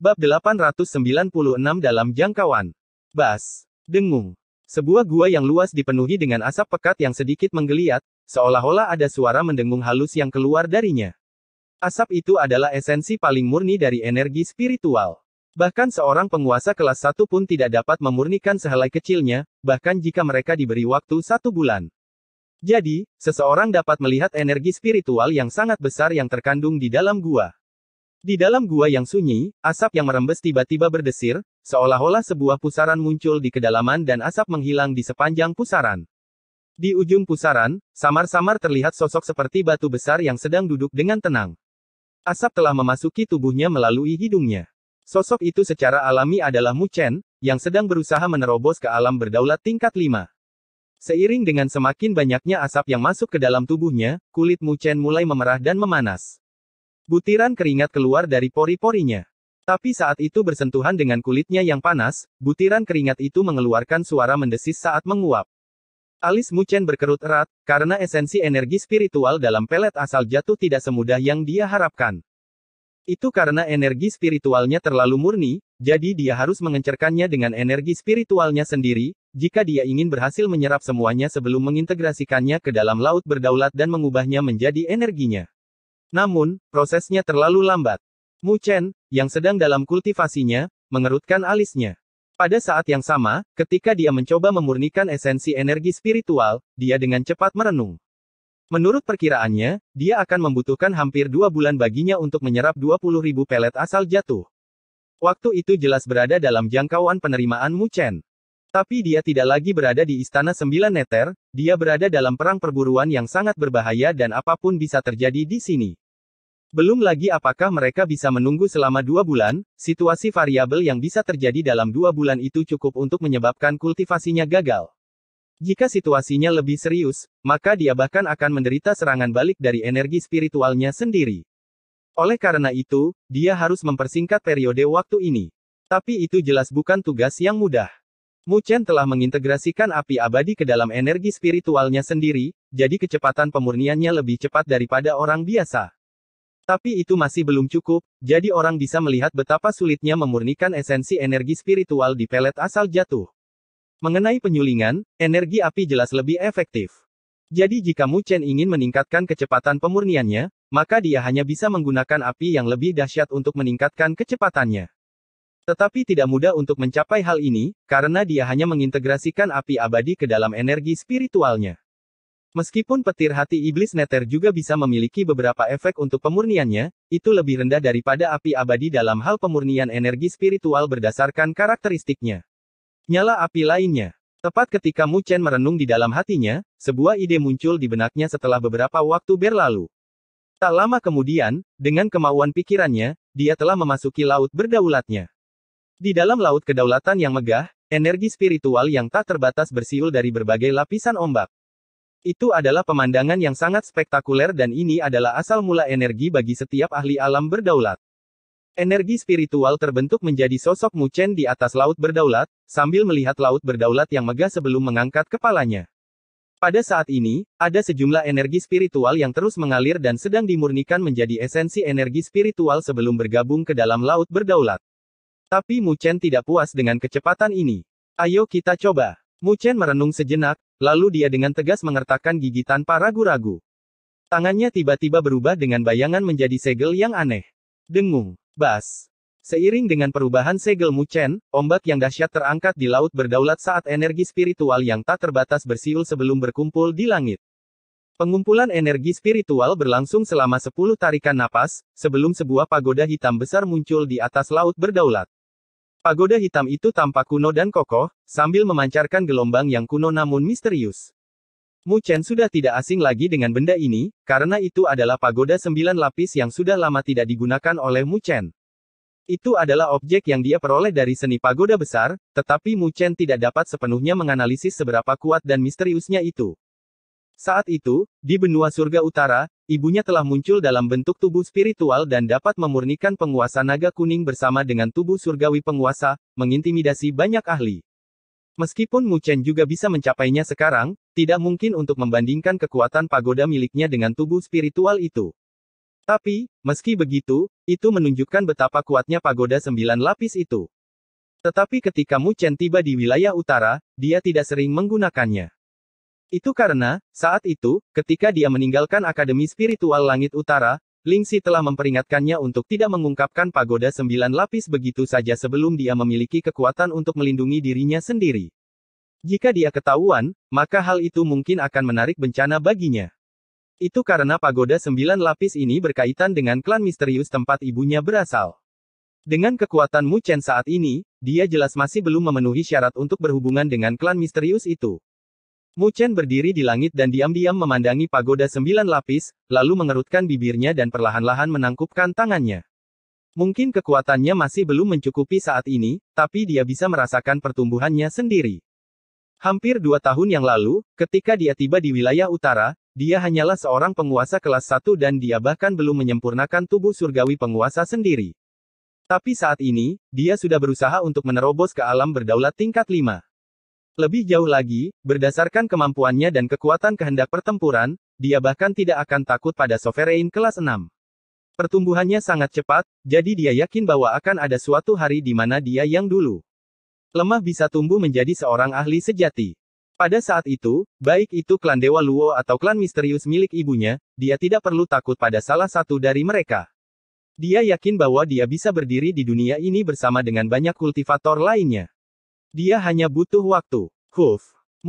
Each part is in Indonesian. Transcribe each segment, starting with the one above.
Bab 896 dalam jangkauan. Bas. Dengung. Sebuah gua yang luas dipenuhi dengan asap pekat yang sedikit menggeliat, seolah-olah ada suara mendengung halus yang keluar darinya. Asap itu adalah esensi paling murni dari energi spiritual. Bahkan seorang penguasa kelas 1 pun tidak dapat memurnikan sehelai kecilnya, bahkan jika mereka diberi waktu satu bulan. Jadi, seseorang dapat melihat energi spiritual yang sangat besar yang terkandung di dalam gua. Di dalam gua yang sunyi, asap yang merembes tiba-tiba berdesir, seolah-olah sebuah pusaran muncul di kedalaman dan asap menghilang di sepanjang pusaran. Di ujung pusaran, samar-samar terlihat sosok seperti batu besar yang sedang duduk dengan tenang. Asap telah memasuki tubuhnya melalui hidungnya. Sosok itu secara alami adalah Muchen, yang sedang berusaha menerobos ke alam berdaulat tingkat 5. Seiring dengan semakin banyaknya asap yang masuk ke dalam tubuhnya, kulit Muchen mulai memerah dan memanas. Butiran keringat keluar dari pori-porinya. Tapi saat itu bersentuhan dengan kulitnya yang panas, butiran keringat itu mengeluarkan suara mendesis saat menguap. Alis Muchen berkerut erat, karena esensi energi spiritual dalam pelet asal jatuh tidak semudah yang dia harapkan. Itu karena energi spiritualnya terlalu murni, jadi dia harus mengencerkannya dengan energi spiritualnya sendiri, jika dia ingin berhasil menyerap semuanya sebelum mengintegrasikannya ke dalam laut berdaulat dan mengubahnya menjadi energinya. Namun, prosesnya terlalu lambat. Mu Chen, yang sedang dalam kultivasinya, mengerutkan alisnya. Pada saat yang sama, ketika dia mencoba memurnikan esensi energi spiritual, dia dengan cepat merenung. Menurut perkiraannya, dia akan membutuhkan hampir dua bulan baginya untuk menyerap 20.000 pelet asal jatuh. Waktu itu jelas berada dalam jangkauan penerimaan Mu Chen. Tapi dia tidak lagi berada di Istana Sembilan Neter, dia berada dalam perang perburuan yang sangat berbahaya dan apapun bisa terjadi di sini. Belum lagi apakah mereka bisa menunggu selama dua bulan, situasi variabel yang bisa terjadi dalam dua bulan itu cukup untuk menyebabkan kultivasinya gagal. Jika situasinya lebih serius, maka dia bahkan akan menderita serangan balik dari energi spiritualnya sendiri. Oleh karena itu, dia harus mempersingkat periode waktu ini. Tapi itu jelas bukan tugas yang mudah. Mu Chen telah mengintegrasikan api abadi ke dalam energi spiritualnya sendiri, jadi kecepatan pemurniannya lebih cepat daripada orang biasa. Tapi itu masih belum cukup, jadi orang bisa melihat betapa sulitnya memurnikan esensi energi spiritual di pelet asal jatuh. Mengenai penyulingan, energi api jelas lebih efektif. Jadi jika Mu Chen ingin meningkatkan kecepatan pemurniannya, maka dia hanya bisa menggunakan api yang lebih dahsyat untuk meningkatkan kecepatannya. Tetapi tidak mudah untuk mencapai hal ini, karena dia hanya mengintegrasikan api abadi ke dalam energi spiritualnya. Meskipun petir hati iblis neter juga bisa memiliki beberapa efek untuk pemurniannya, itu lebih rendah daripada api abadi dalam hal pemurnian energi spiritual berdasarkan karakteristiknya. Nyala api lainnya. Tepat ketika Mu Chen merenung di dalam hatinya, sebuah ide muncul di benaknya setelah beberapa waktu berlalu. Tak lama kemudian, dengan kemauan pikirannya, dia telah memasuki laut berdaulatnya. Di dalam laut kedaulatan yang megah, energi spiritual yang tak terbatas bersiul dari berbagai lapisan ombak. Itu adalah pemandangan yang sangat spektakuler dan ini adalah asal mula energi bagi setiap ahli alam berdaulat. Energi spiritual terbentuk menjadi sosok Muchen di atas laut berdaulat, sambil melihat laut berdaulat yang megah sebelum mengangkat kepalanya. Pada saat ini, ada sejumlah energi spiritual yang terus mengalir dan sedang dimurnikan menjadi esensi energi spiritual sebelum bergabung ke dalam laut berdaulat. Tapi Mu Chen tidak puas dengan kecepatan ini. Ayo kita coba. Mu Chen merenung sejenak, lalu dia dengan tegas mengertakkan gigi tanpa ragu-ragu. Tangannya tiba-tiba berubah dengan bayangan menjadi segel yang aneh. Dengung. Bas. Seiring dengan perubahan segel Mu Chen, ombak yang dahsyat terangkat di laut berdaulat saat energi spiritual yang tak terbatas bersiul sebelum berkumpul di langit. Pengumpulan energi spiritual berlangsung selama 10 tarikan napas, sebelum sebuah pagoda hitam besar muncul di atas laut berdaulat. Pagoda hitam itu tampak kuno dan kokoh, sambil memancarkan gelombang yang kuno namun misterius. Mu Chen sudah tidak asing lagi dengan benda ini, karena itu adalah pagoda sembilan lapis yang sudah lama tidak digunakan oleh Mu Chen. Itu adalah objek yang dia peroleh dari seni pagoda besar, tetapi Mu Chen tidak dapat sepenuhnya menganalisis seberapa kuat dan misteriusnya itu. Saat itu, di benua surga utara, ibunya telah muncul dalam bentuk tubuh spiritual dan dapat memurnikan penguasa naga kuning bersama dengan tubuh surgawi penguasa, mengintimidasi banyak ahli. Meskipun Mu Chen juga bisa mencapainya sekarang, tidak mungkin untuk membandingkan kekuatan pagoda miliknya dengan tubuh spiritual itu. Tapi, meski begitu, itu menunjukkan betapa kuatnya pagoda sembilan lapis itu. Tetapi ketika Mu Chen tiba di wilayah utara, dia tidak sering menggunakannya. Itu karena, saat itu, ketika dia meninggalkan Akademi Spiritual Langit Utara, Lingxi telah memperingatkannya untuk tidak mengungkapkan pagoda sembilan lapis begitu saja sebelum dia memiliki kekuatan untuk melindungi dirinya sendiri. Jika dia ketahuan, maka hal itu mungkin akan menarik bencana baginya. Itu karena pagoda sembilan lapis ini berkaitan dengan klan misterius tempat ibunya berasal. Dengan kekuatan Mu Chen saat ini, dia jelas masih belum memenuhi syarat untuk berhubungan dengan klan misterius itu. Mu Chen berdiri di langit dan diam-diam memandangi pagoda sembilan lapis, lalu mengerutkan bibirnya dan perlahan-lahan menangkupkan tangannya. Mungkin kekuatannya masih belum mencukupi saat ini, tapi dia bisa merasakan pertumbuhannya sendiri. Hampir dua tahun yang lalu, ketika dia tiba di wilayah utara, dia hanyalah seorang penguasa kelas satu dan dia bahkan belum menyempurnakan tubuh surgawi penguasa sendiri. Tapi saat ini, dia sudah berusaha untuk menerobos ke alam berdaulat tingkat lima. Lebih jauh lagi, berdasarkan kemampuannya dan kekuatan kehendak pertempuran, dia bahkan tidak akan takut pada sovereign kelas 6. Pertumbuhannya sangat cepat, jadi dia yakin bahwa akan ada suatu hari di mana dia yang dulu lemah bisa tumbuh menjadi seorang ahli sejati. Pada saat itu, baik itu klan Dewa Luo atau klan misterius milik ibunya, dia tidak perlu takut pada salah satu dari mereka. Dia yakin bahwa dia bisa berdiri di dunia ini bersama dengan banyak kultivator lainnya. Dia hanya butuh waktu. Huf.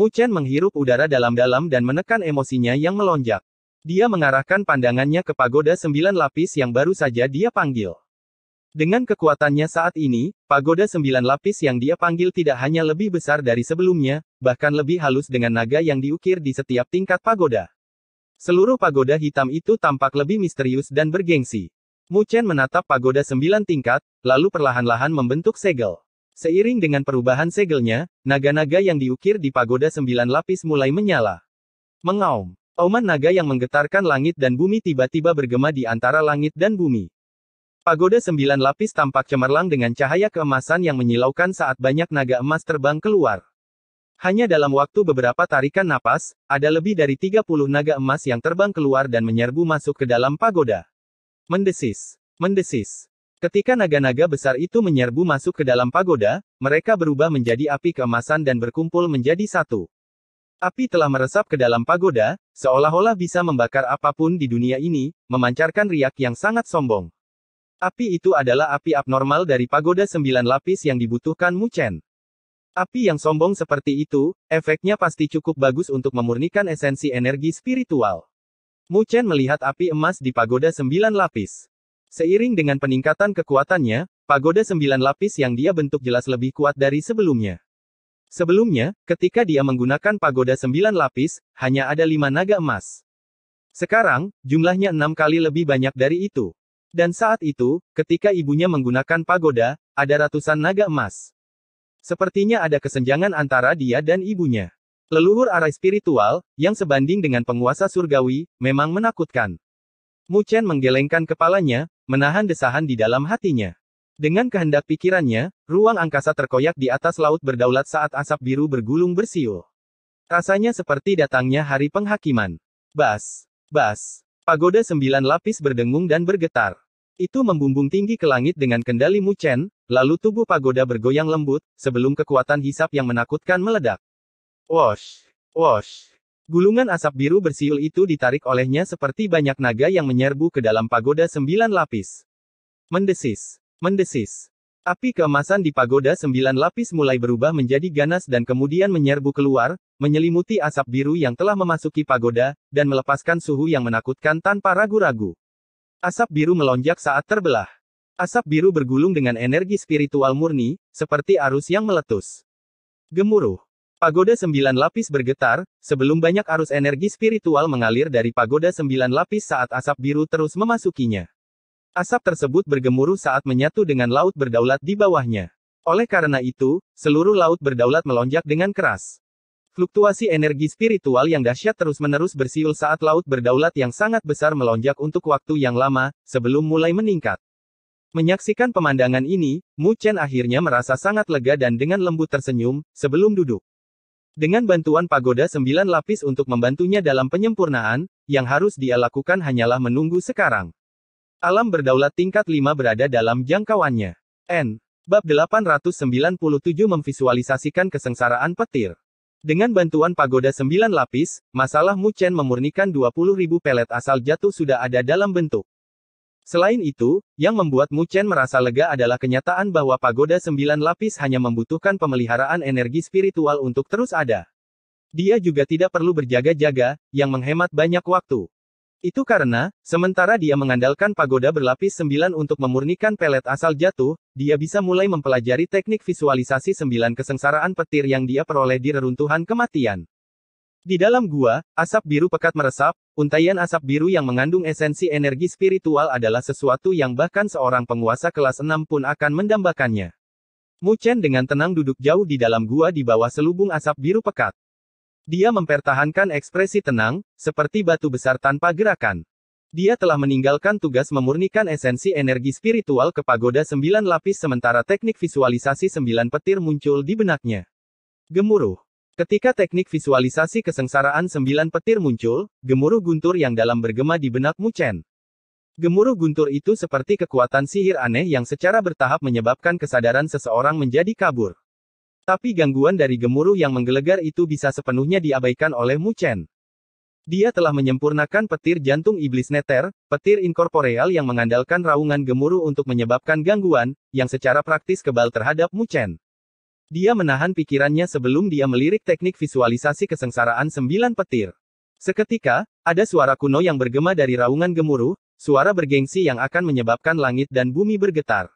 Chen menghirup udara dalam-dalam dan menekan emosinya yang melonjak. Dia mengarahkan pandangannya ke pagoda sembilan lapis yang baru saja dia panggil. Dengan kekuatannya saat ini, pagoda sembilan lapis yang dia panggil tidak hanya lebih besar dari sebelumnya, bahkan lebih halus dengan naga yang diukir di setiap tingkat pagoda. Seluruh pagoda hitam itu tampak lebih misterius dan bergengsi. Mu Chen menatap pagoda sembilan tingkat, lalu perlahan-lahan membentuk segel. Seiring dengan perubahan segelnya, naga-naga yang diukir di pagoda sembilan lapis mulai menyala. Mengaum. Auman naga yang menggetarkan langit dan bumi tiba-tiba bergema di antara langit dan bumi. Pagoda sembilan lapis tampak cemerlang dengan cahaya keemasan yang menyilaukan saat banyak naga emas terbang keluar. Hanya dalam waktu beberapa tarikan napas, ada lebih dari 30 naga emas yang terbang keluar dan menyerbu masuk ke dalam pagoda. Mendesis. Mendesis. Ketika naga-naga besar itu menyerbu masuk ke dalam pagoda, mereka berubah menjadi api keemasan dan berkumpul menjadi satu. Api telah meresap ke dalam pagoda, seolah-olah bisa membakar apapun di dunia ini, memancarkan riak yang sangat sombong. Api itu adalah api abnormal dari pagoda sembilan lapis yang dibutuhkan Muchen. Api yang sombong seperti itu, efeknya pasti cukup bagus untuk memurnikan esensi energi spiritual. Muchen melihat api emas di pagoda sembilan lapis. Seiring dengan peningkatan kekuatannya, pagoda sembilan lapis yang dia bentuk jelas lebih kuat dari sebelumnya. Sebelumnya, ketika dia menggunakan pagoda sembilan lapis, hanya ada lima naga emas. Sekarang, jumlahnya enam kali lebih banyak dari itu. Dan saat itu, ketika ibunya menggunakan pagoda, ada ratusan naga emas. Sepertinya ada kesenjangan antara dia dan ibunya. Leluhur arai spiritual, yang sebanding dengan penguasa surgawi, memang menakutkan. Mu Chen menggelengkan kepalanya, menahan desahan di dalam hatinya. Dengan kehendak pikirannya, ruang angkasa terkoyak di atas laut berdaulat saat asap biru bergulung bersiul. Rasanya seperti datangnya hari penghakiman. Bas, bas, pagoda sembilan lapis berdengung dan bergetar. Itu membumbung tinggi ke langit dengan kendali Mu Chen, lalu tubuh pagoda bergoyang lembut, sebelum kekuatan hisap yang menakutkan meledak. Wash, wash, Gulungan asap biru bersiul itu ditarik olehnya seperti banyak naga yang menyerbu ke dalam pagoda sembilan lapis. Mendesis. Mendesis. Api keemasan di pagoda sembilan lapis mulai berubah menjadi ganas dan kemudian menyerbu keluar, menyelimuti asap biru yang telah memasuki pagoda, dan melepaskan suhu yang menakutkan tanpa ragu-ragu. Asap biru melonjak saat terbelah. Asap biru bergulung dengan energi spiritual murni, seperti arus yang meletus. Gemuruh. Pagoda sembilan lapis bergetar, sebelum banyak arus energi spiritual mengalir dari pagoda sembilan lapis saat asap biru terus memasukinya. Asap tersebut bergemuruh saat menyatu dengan laut berdaulat di bawahnya. Oleh karena itu, seluruh laut berdaulat melonjak dengan keras. Fluktuasi energi spiritual yang dahsyat terus-menerus bersiul saat laut berdaulat yang sangat besar melonjak untuk waktu yang lama, sebelum mulai meningkat. Menyaksikan pemandangan ini, Mu Chen akhirnya merasa sangat lega dan dengan lembut tersenyum, sebelum duduk. Dengan bantuan pagoda sembilan lapis untuk membantunya dalam penyempurnaan, yang harus dia lakukan hanyalah menunggu sekarang. Alam berdaulat tingkat 5 berada dalam jangkauannya. N. Bab 897 memvisualisasikan kesengsaraan petir. Dengan bantuan pagoda sembilan lapis, masalah Mu Chen memurnikan 20.000 pelet asal jatuh sudah ada dalam bentuk Selain itu, yang membuat Mu Chen merasa lega adalah kenyataan bahwa pagoda sembilan lapis hanya membutuhkan pemeliharaan energi spiritual untuk terus ada. Dia juga tidak perlu berjaga-jaga, yang menghemat banyak waktu. Itu karena, sementara dia mengandalkan pagoda berlapis sembilan untuk memurnikan pelet asal jatuh, dia bisa mulai mempelajari teknik visualisasi sembilan kesengsaraan petir yang dia peroleh di reruntuhan kematian. Di dalam gua, asap biru pekat meresap, untaian asap biru yang mengandung esensi energi spiritual adalah sesuatu yang bahkan seorang penguasa kelas 6 pun akan mendambakannya. Mu Chen dengan tenang duduk jauh di dalam gua di bawah selubung asap biru pekat. Dia mempertahankan ekspresi tenang, seperti batu besar tanpa gerakan. Dia telah meninggalkan tugas memurnikan esensi energi spiritual ke pagoda sembilan lapis sementara teknik visualisasi sembilan petir muncul di benaknya. Gemuruh. Ketika teknik visualisasi kesengsaraan sembilan petir muncul, gemuruh guntur yang dalam bergema di benak Muchen. Gemuruh guntur itu seperti kekuatan sihir aneh yang secara bertahap menyebabkan kesadaran seseorang menjadi kabur. Tapi gangguan dari gemuruh yang menggelegar itu bisa sepenuhnya diabaikan oleh Muchen. Dia telah menyempurnakan petir jantung iblis neter, petir inkorporeal yang mengandalkan raungan gemuruh untuk menyebabkan gangguan, yang secara praktis kebal terhadap Muchen. Dia menahan pikirannya sebelum dia melirik teknik visualisasi kesengsaraan sembilan petir. Seketika, ada suara kuno yang bergema dari raungan gemuruh, suara bergengsi yang akan menyebabkan langit dan bumi bergetar.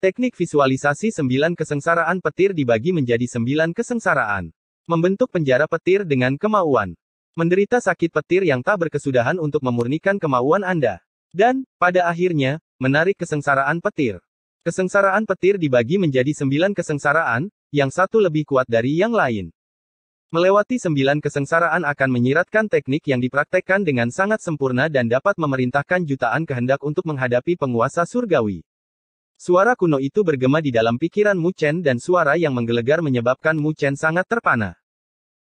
Teknik visualisasi sembilan kesengsaraan petir dibagi menjadi sembilan kesengsaraan. Membentuk penjara petir dengan kemauan. Menderita sakit petir yang tak berkesudahan untuk memurnikan kemauan Anda. Dan, pada akhirnya, menarik kesengsaraan petir. Kesengsaraan petir dibagi menjadi sembilan kesengsaraan, yang satu lebih kuat dari yang lain. Melewati sembilan kesengsaraan akan menyiratkan teknik yang dipraktekkan dengan sangat sempurna dan dapat memerintahkan jutaan kehendak untuk menghadapi penguasa surgawi. Suara kuno itu bergema di dalam pikiran Mu Chen dan suara yang menggelegar menyebabkan Mu Chen sangat terpana.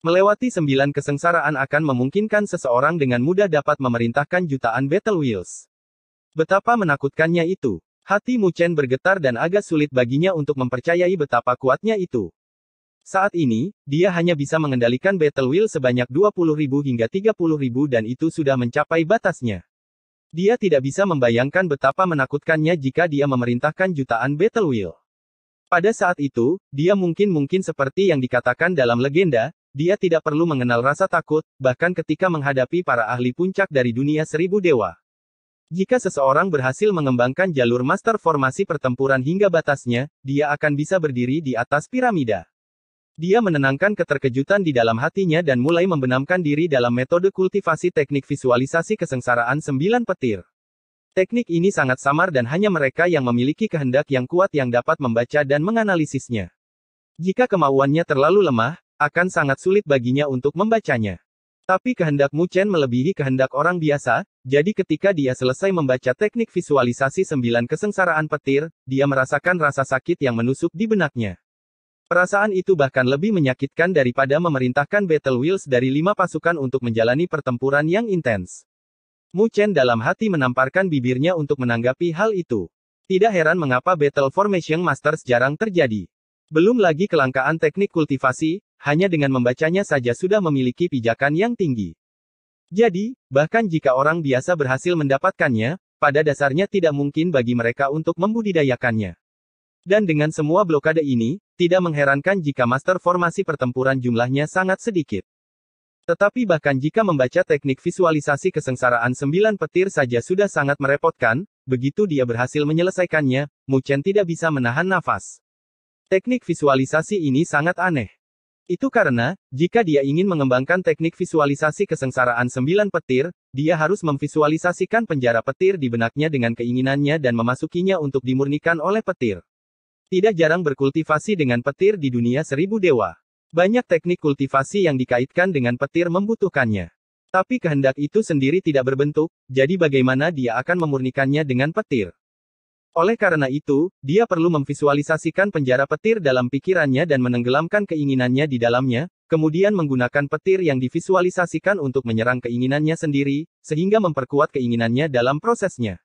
Melewati sembilan kesengsaraan akan memungkinkan seseorang dengan mudah dapat memerintahkan jutaan Battle Wheels. Betapa menakutkannya itu. Hati Mu Chen bergetar dan agak sulit baginya untuk mempercayai betapa kuatnya itu. Saat ini, dia hanya bisa mengendalikan Battle Wheel sebanyak 20.000 hingga ribu dan itu sudah mencapai batasnya. Dia tidak bisa membayangkan betapa menakutkannya jika dia memerintahkan jutaan Battle Wheel. Pada saat itu, dia mungkin-mungkin seperti yang dikatakan dalam legenda, dia tidak perlu mengenal rasa takut, bahkan ketika menghadapi para ahli puncak dari dunia seribu dewa. Jika seseorang berhasil mengembangkan jalur master formasi pertempuran hingga batasnya, dia akan bisa berdiri di atas piramida. Dia menenangkan keterkejutan di dalam hatinya dan mulai membenamkan diri dalam metode kultivasi teknik visualisasi kesengsaraan sembilan petir. Teknik ini sangat samar dan hanya mereka yang memiliki kehendak yang kuat yang dapat membaca dan menganalisisnya. Jika kemauannya terlalu lemah, akan sangat sulit baginya untuk membacanya. Tapi kehendakmu Chen melebihi kehendak orang biasa, jadi ketika dia selesai membaca teknik visualisasi sembilan kesengsaraan petir, dia merasakan rasa sakit yang menusuk di benaknya. Perasaan itu bahkan lebih menyakitkan daripada memerintahkan Battle Wheels dari lima pasukan untuk menjalani pertempuran yang intens. Mu Chen dalam hati menamparkan bibirnya untuk menanggapi hal itu. Tidak heran mengapa Battle Formation Masters jarang terjadi. Belum lagi kelangkaan teknik kultivasi, hanya dengan membacanya saja sudah memiliki pijakan yang tinggi. Jadi, bahkan jika orang biasa berhasil mendapatkannya, pada dasarnya tidak mungkin bagi mereka untuk membudidayakannya. Dan dengan semua blokade ini, tidak mengherankan jika master formasi pertempuran jumlahnya sangat sedikit. Tetapi bahkan jika membaca teknik visualisasi kesengsaraan sembilan petir saja sudah sangat merepotkan, begitu dia berhasil menyelesaikannya, Muchen tidak bisa menahan nafas. Teknik visualisasi ini sangat aneh. Itu karena, jika dia ingin mengembangkan teknik visualisasi kesengsaraan sembilan petir, dia harus memvisualisasikan penjara petir di benaknya dengan keinginannya dan memasukinya untuk dimurnikan oleh petir. Tidak jarang berkultivasi dengan petir di dunia seribu dewa. Banyak teknik kultivasi yang dikaitkan dengan petir membutuhkannya. Tapi kehendak itu sendiri tidak berbentuk, jadi bagaimana dia akan memurnikannya dengan petir? Oleh karena itu, dia perlu memvisualisasikan penjara petir dalam pikirannya dan menenggelamkan keinginannya di dalamnya, kemudian menggunakan petir yang divisualisasikan untuk menyerang keinginannya sendiri, sehingga memperkuat keinginannya dalam prosesnya.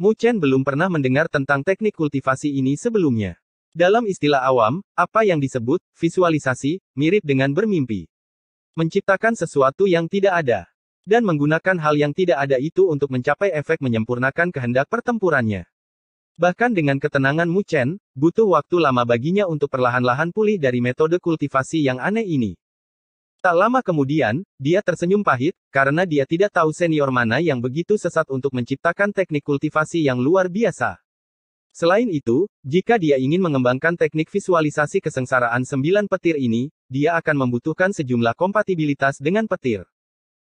Mu Chen belum pernah mendengar tentang teknik kultivasi ini sebelumnya. Dalam istilah awam, apa yang disebut visualisasi mirip dengan bermimpi. Menciptakan sesuatu yang tidak ada dan menggunakan hal yang tidak ada itu untuk mencapai efek menyempurnakan kehendak pertempurannya. Bahkan dengan ketenangan Mu Chen, butuh waktu lama baginya untuk perlahan-lahan pulih dari metode kultivasi yang aneh ini. Tak lama kemudian, dia tersenyum pahit, karena dia tidak tahu senior mana yang begitu sesat untuk menciptakan teknik kultivasi yang luar biasa. Selain itu, jika dia ingin mengembangkan teknik visualisasi kesengsaraan sembilan petir ini, dia akan membutuhkan sejumlah kompatibilitas dengan petir.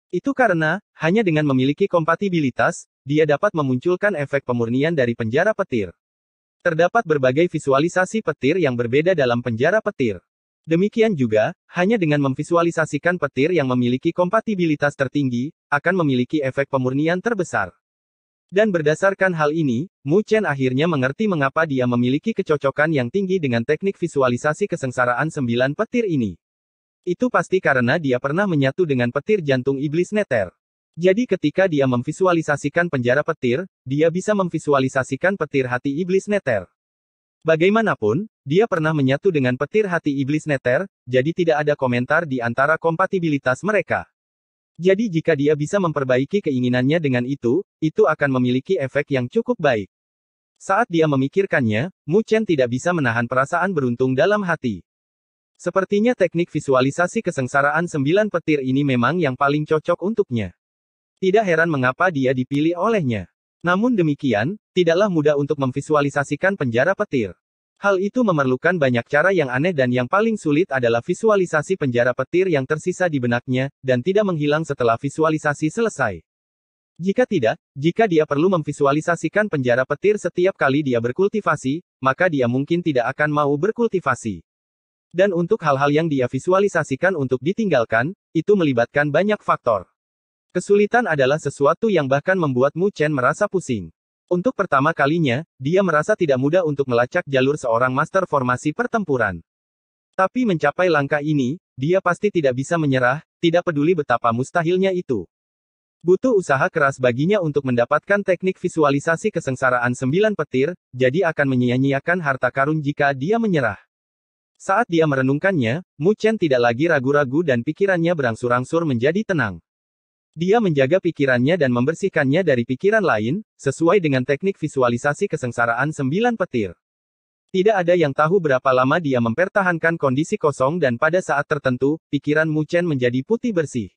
Itu karena, hanya dengan memiliki kompatibilitas, dia dapat memunculkan efek pemurnian dari penjara petir. Terdapat berbagai visualisasi petir yang berbeda dalam penjara petir. Demikian juga, hanya dengan memvisualisasikan petir yang memiliki kompatibilitas tertinggi, akan memiliki efek pemurnian terbesar. Dan berdasarkan hal ini, Mu Chen akhirnya mengerti mengapa dia memiliki kecocokan yang tinggi dengan teknik visualisasi kesengsaraan sembilan petir ini. Itu pasti karena dia pernah menyatu dengan petir jantung iblis neter. Jadi ketika dia memvisualisasikan penjara petir, dia bisa memvisualisasikan petir hati iblis neter. Bagaimanapun, dia pernah menyatu dengan petir hati iblis neter, jadi tidak ada komentar di antara kompatibilitas mereka. Jadi jika dia bisa memperbaiki keinginannya dengan itu, itu akan memiliki efek yang cukup baik. Saat dia memikirkannya, Mu Chen tidak bisa menahan perasaan beruntung dalam hati. Sepertinya teknik visualisasi kesengsaraan sembilan petir ini memang yang paling cocok untuknya. Tidak heran mengapa dia dipilih olehnya. Namun demikian, tidaklah mudah untuk memvisualisasikan penjara petir. Hal itu memerlukan banyak cara yang aneh dan yang paling sulit adalah visualisasi penjara petir yang tersisa di benaknya, dan tidak menghilang setelah visualisasi selesai. Jika tidak, jika dia perlu memvisualisasikan penjara petir setiap kali dia berkultivasi, maka dia mungkin tidak akan mau berkultivasi. Dan untuk hal-hal yang dia visualisasikan untuk ditinggalkan, itu melibatkan banyak faktor. Kesulitan adalah sesuatu yang bahkan membuat Mu Chen merasa pusing. Untuk pertama kalinya, dia merasa tidak mudah untuk melacak jalur seorang master formasi pertempuran. Tapi mencapai langkah ini, dia pasti tidak bisa menyerah, tidak peduli betapa mustahilnya itu. Butuh usaha keras baginya untuk mendapatkan teknik visualisasi kesengsaraan sembilan petir, jadi akan menyia-nyiakan harta karun jika dia menyerah. Saat dia merenungkannya, Mu Chen tidak lagi ragu-ragu dan pikirannya berangsur-angsur menjadi tenang. Dia menjaga pikirannya dan membersihkannya dari pikiran lain, sesuai dengan teknik visualisasi kesengsaraan sembilan petir. Tidak ada yang tahu berapa lama dia mempertahankan kondisi kosong dan pada saat tertentu, pikiran Mu Chen menjadi putih bersih.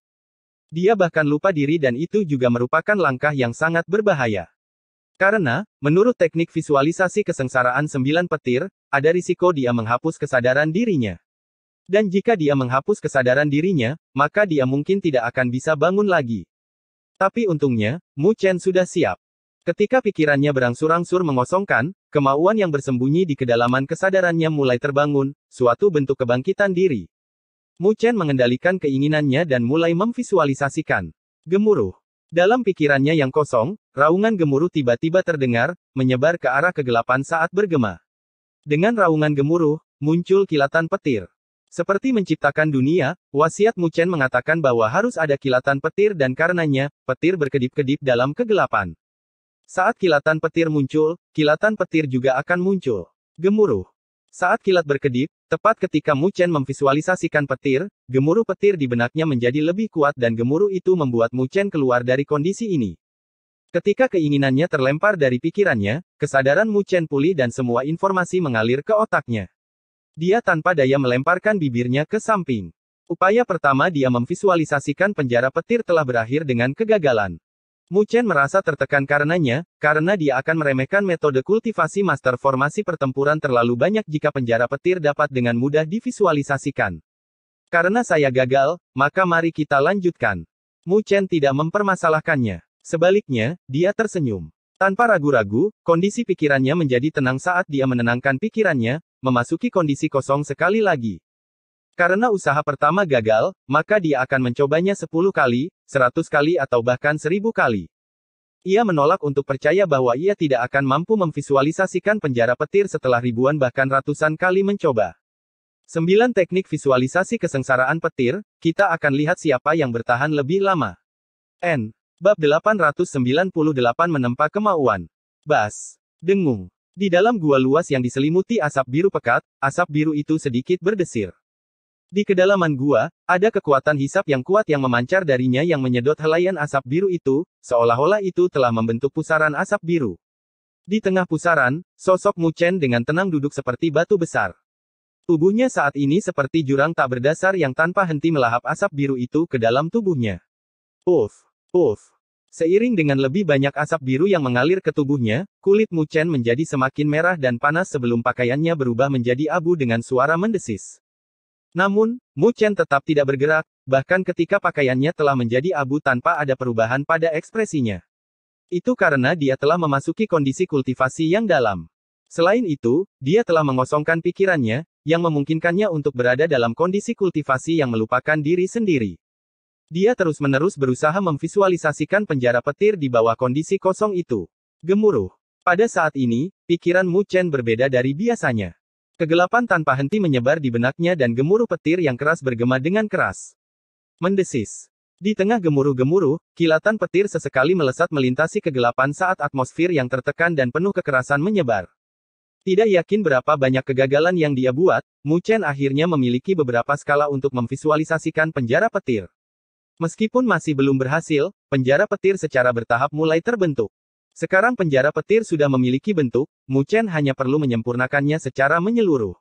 Dia bahkan lupa diri dan itu juga merupakan langkah yang sangat berbahaya. Karena, menurut teknik visualisasi kesengsaraan sembilan petir, ada risiko dia menghapus kesadaran dirinya. Dan jika dia menghapus kesadaran dirinya, maka dia mungkin tidak akan bisa bangun lagi. Tapi untungnya, Mu Chen sudah siap. Ketika pikirannya berangsur-angsur mengosongkan, kemauan yang bersembunyi di kedalaman kesadarannya mulai terbangun, suatu bentuk kebangkitan diri. Mu Chen mengendalikan keinginannya dan mulai memvisualisasikan. Gemuruh. Dalam pikirannya yang kosong, raungan gemuruh tiba-tiba terdengar, menyebar ke arah kegelapan saat bergema. Dengan raungan gemuruh, muncul kilatan petir. Seperti menciptakan dunia, wasiat Muchen mengatakan bahwa harus ada kilatan petir dan karenanya, petir berkedip-kedip dalam kegelapan. Saat kilatan petir muncul, kilatan petir juga akan muncul. Gemuruh. Saat kilat berkedip, tepat ketika Mu Chen memvisualisasikan petir, gemuruh petir di benaknya menjadi lebih kuat dan gemuruh itu membuat Mu Chen keluar dari kondisi ini. Ketika keinginannya terlempar dari pikirannya, kesadaran Mu Chen pulih dan semua informasi mengalir ke otaknya. Dia tanpa daya melemparkan bibirnya ke samping. Upaya pertama dia memvisualisasikan penjara petir telah berakhir dengan kegagalan. Mu Chen merasa tertekan karenanya, karena dia akan meremehkan metode kultivasi master formasi pertempuran terlalu banyak jika penjara petir dapat dengan mudah divisualisasikan. Karena saya gagal, maka mari kita lanjutkan. Mu Chen tidak mempermasalahkannya. Sebaliknya, dia tersenyum. Tanpa ragu-ragu, kondisi pikirannya menjadi tenang saat dia menenangkan pikirannya, memasuki kondisi kosong sekali lagi. Karena usaha pertama gagal, maka dia akan mencobanya 10 kali, 100 kali atau bahkan 1000 kali. Ia menolak untuk percaya bahwa ia tidak akan mampu memvisualisasikan penjara petir setelah ribuan bahkan ratusan kali mencoba. 9 teknik visualisasi kesengsaraan petir, kita akan lihat siapa yang bertahan lebih lama. N. Bab 898 menempa kemauan. Bas. Dengung. Di dalam gua luas yang diselimuti asap biru pekat, asap biru itu sedikit berdesir. Di kedalaman gua, ada kekuatan hisap yang kuat yang memancar darinya yang menyedot helaian asap biru itu, seolah-olah itu telah membentuk pusaran asap biru. Di tengah pusaran, sosok Mu Chen dengan tenang duduk seperti batu besar. Tubuhnya saat ini seperti jurang tak berdasar yang tanpa henti melahap asap biru itu ke dalam tubuhnya. Uff, uff. Seiring dengan lebih banyak asap biru yang mengalir ke tubuhnya, kulit Mu Chen menjadi semakin merah dan panas sebelum pakaiannya berubah menjadi abu dengan suara mendesis. Namun, Mu Chen tetap tidak bergerak, bahkan ketika pakaiannya telah menjadi abu tanpa ada perubahan pada ekspresinya. Itu karena dia telah memasuki kondisi kultivasi yang dalam. Selain itu, dia telah mengosongkan pikirannya, yang memungkinkannya untuk berada dalam kondisi kultivasi yang melupakan diri sendiri. Dia terus-menerus berusaha memvisualisasikan penjara petir di bawah kondisi kosong itu. Gemuruh. Pada saat ini, pikiran Mu Chen berbeda dari biasanya. Kegelapan tanpa henti menyebar di benaknya dan gemuruh petir yang keras bergema dengan keras. Mendesis. Di tengah gemuruh-gemuruh, kilatan petir sesekali melesat melintasi kegelapan saat atmosfer yang tertekan dan penuh kekerasan menyebar. Tidak yakin berapa banyak kegagalan yang dia buat, Mu Chen akhirnya memiliki beberapa skala untuk memvisualisasikan penjara petir. Meskipun masih belum berhasil, penjara petir secara bertahap mulai terbentuk. Sekarang penjara petir sudah memiliki bentuk, Mu Chen hanya perlu menyempurnakannya secara menyeluruh.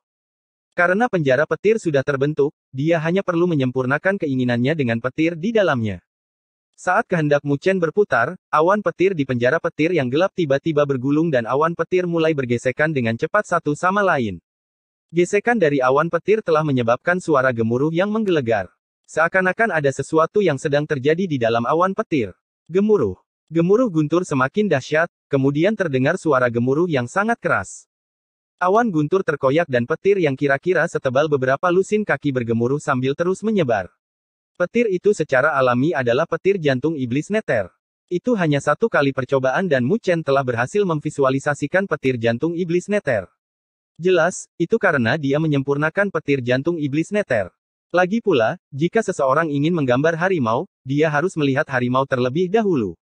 Karena penjara petir sudah terbentuk, dia hanya perlu menyempurnakan keinginannya dengan petir di dalamnya. Saat kehendak Mu Chen berputar, awan petir di penjara petir yang gelap tiba-tiba bergulung dan awan petir mulai bergesekan dengan cepat satu sama lain. Gesekan dari awan petir telah menyebabkan suara gemuruh yang menggelegar. Seakan-akan ada sesuatu yang sedang terjadi di dalam awan petir. Gemuruh. Gemuruh guntur semakin dahsyat, kemudian terdengar suara gemuruh yang sangat keras. Awan guntur terkoyak dan petir yang kira-kira setebal beberapa lusin kaki bergemuruh sambil terus menyebar. Petir itu secara alami adalah petir jantung iblis neter. Itu hanya satu kali percobaan dan Muchen telah berhasil memvisualisasikan petir jantung iblis neter. Jelas, itu karena dia menyempurnakan petir jantung iblis neter. Lagi pula, jika seseorang ingin menggambar harimau, dia harus melihat harimau terlebih dahulu.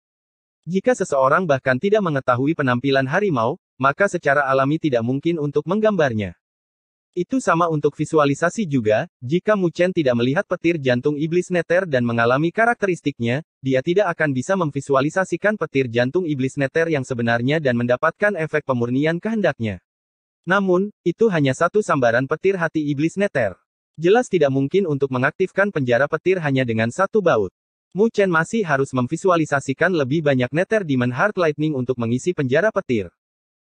Jika seseorang bahkan tidak mengetahui penampilan harimau, maka secara alami tidak mungkin untuk menggambarnya. Itu sama untuk visualisasi juga, jika Muchen tidak melihat petir jantung iblis neter dan mengalami karakteristiknya, dia tidak akan bisa memvisualisasikan petir jantung iblis neter yang sebenarnya dan mendapatkan efek pemurnian kehendaknya. Namun, itu hanya satu sambaran petir hati iblis neter. Jelas tidak mungkin untuk mengaktifkan penjara petir hanya dengan satu baut. Mu Chen masih harus memvisualisasikan lebih banyak neter Demon Heart Lightning untuk mengisi penjara petir.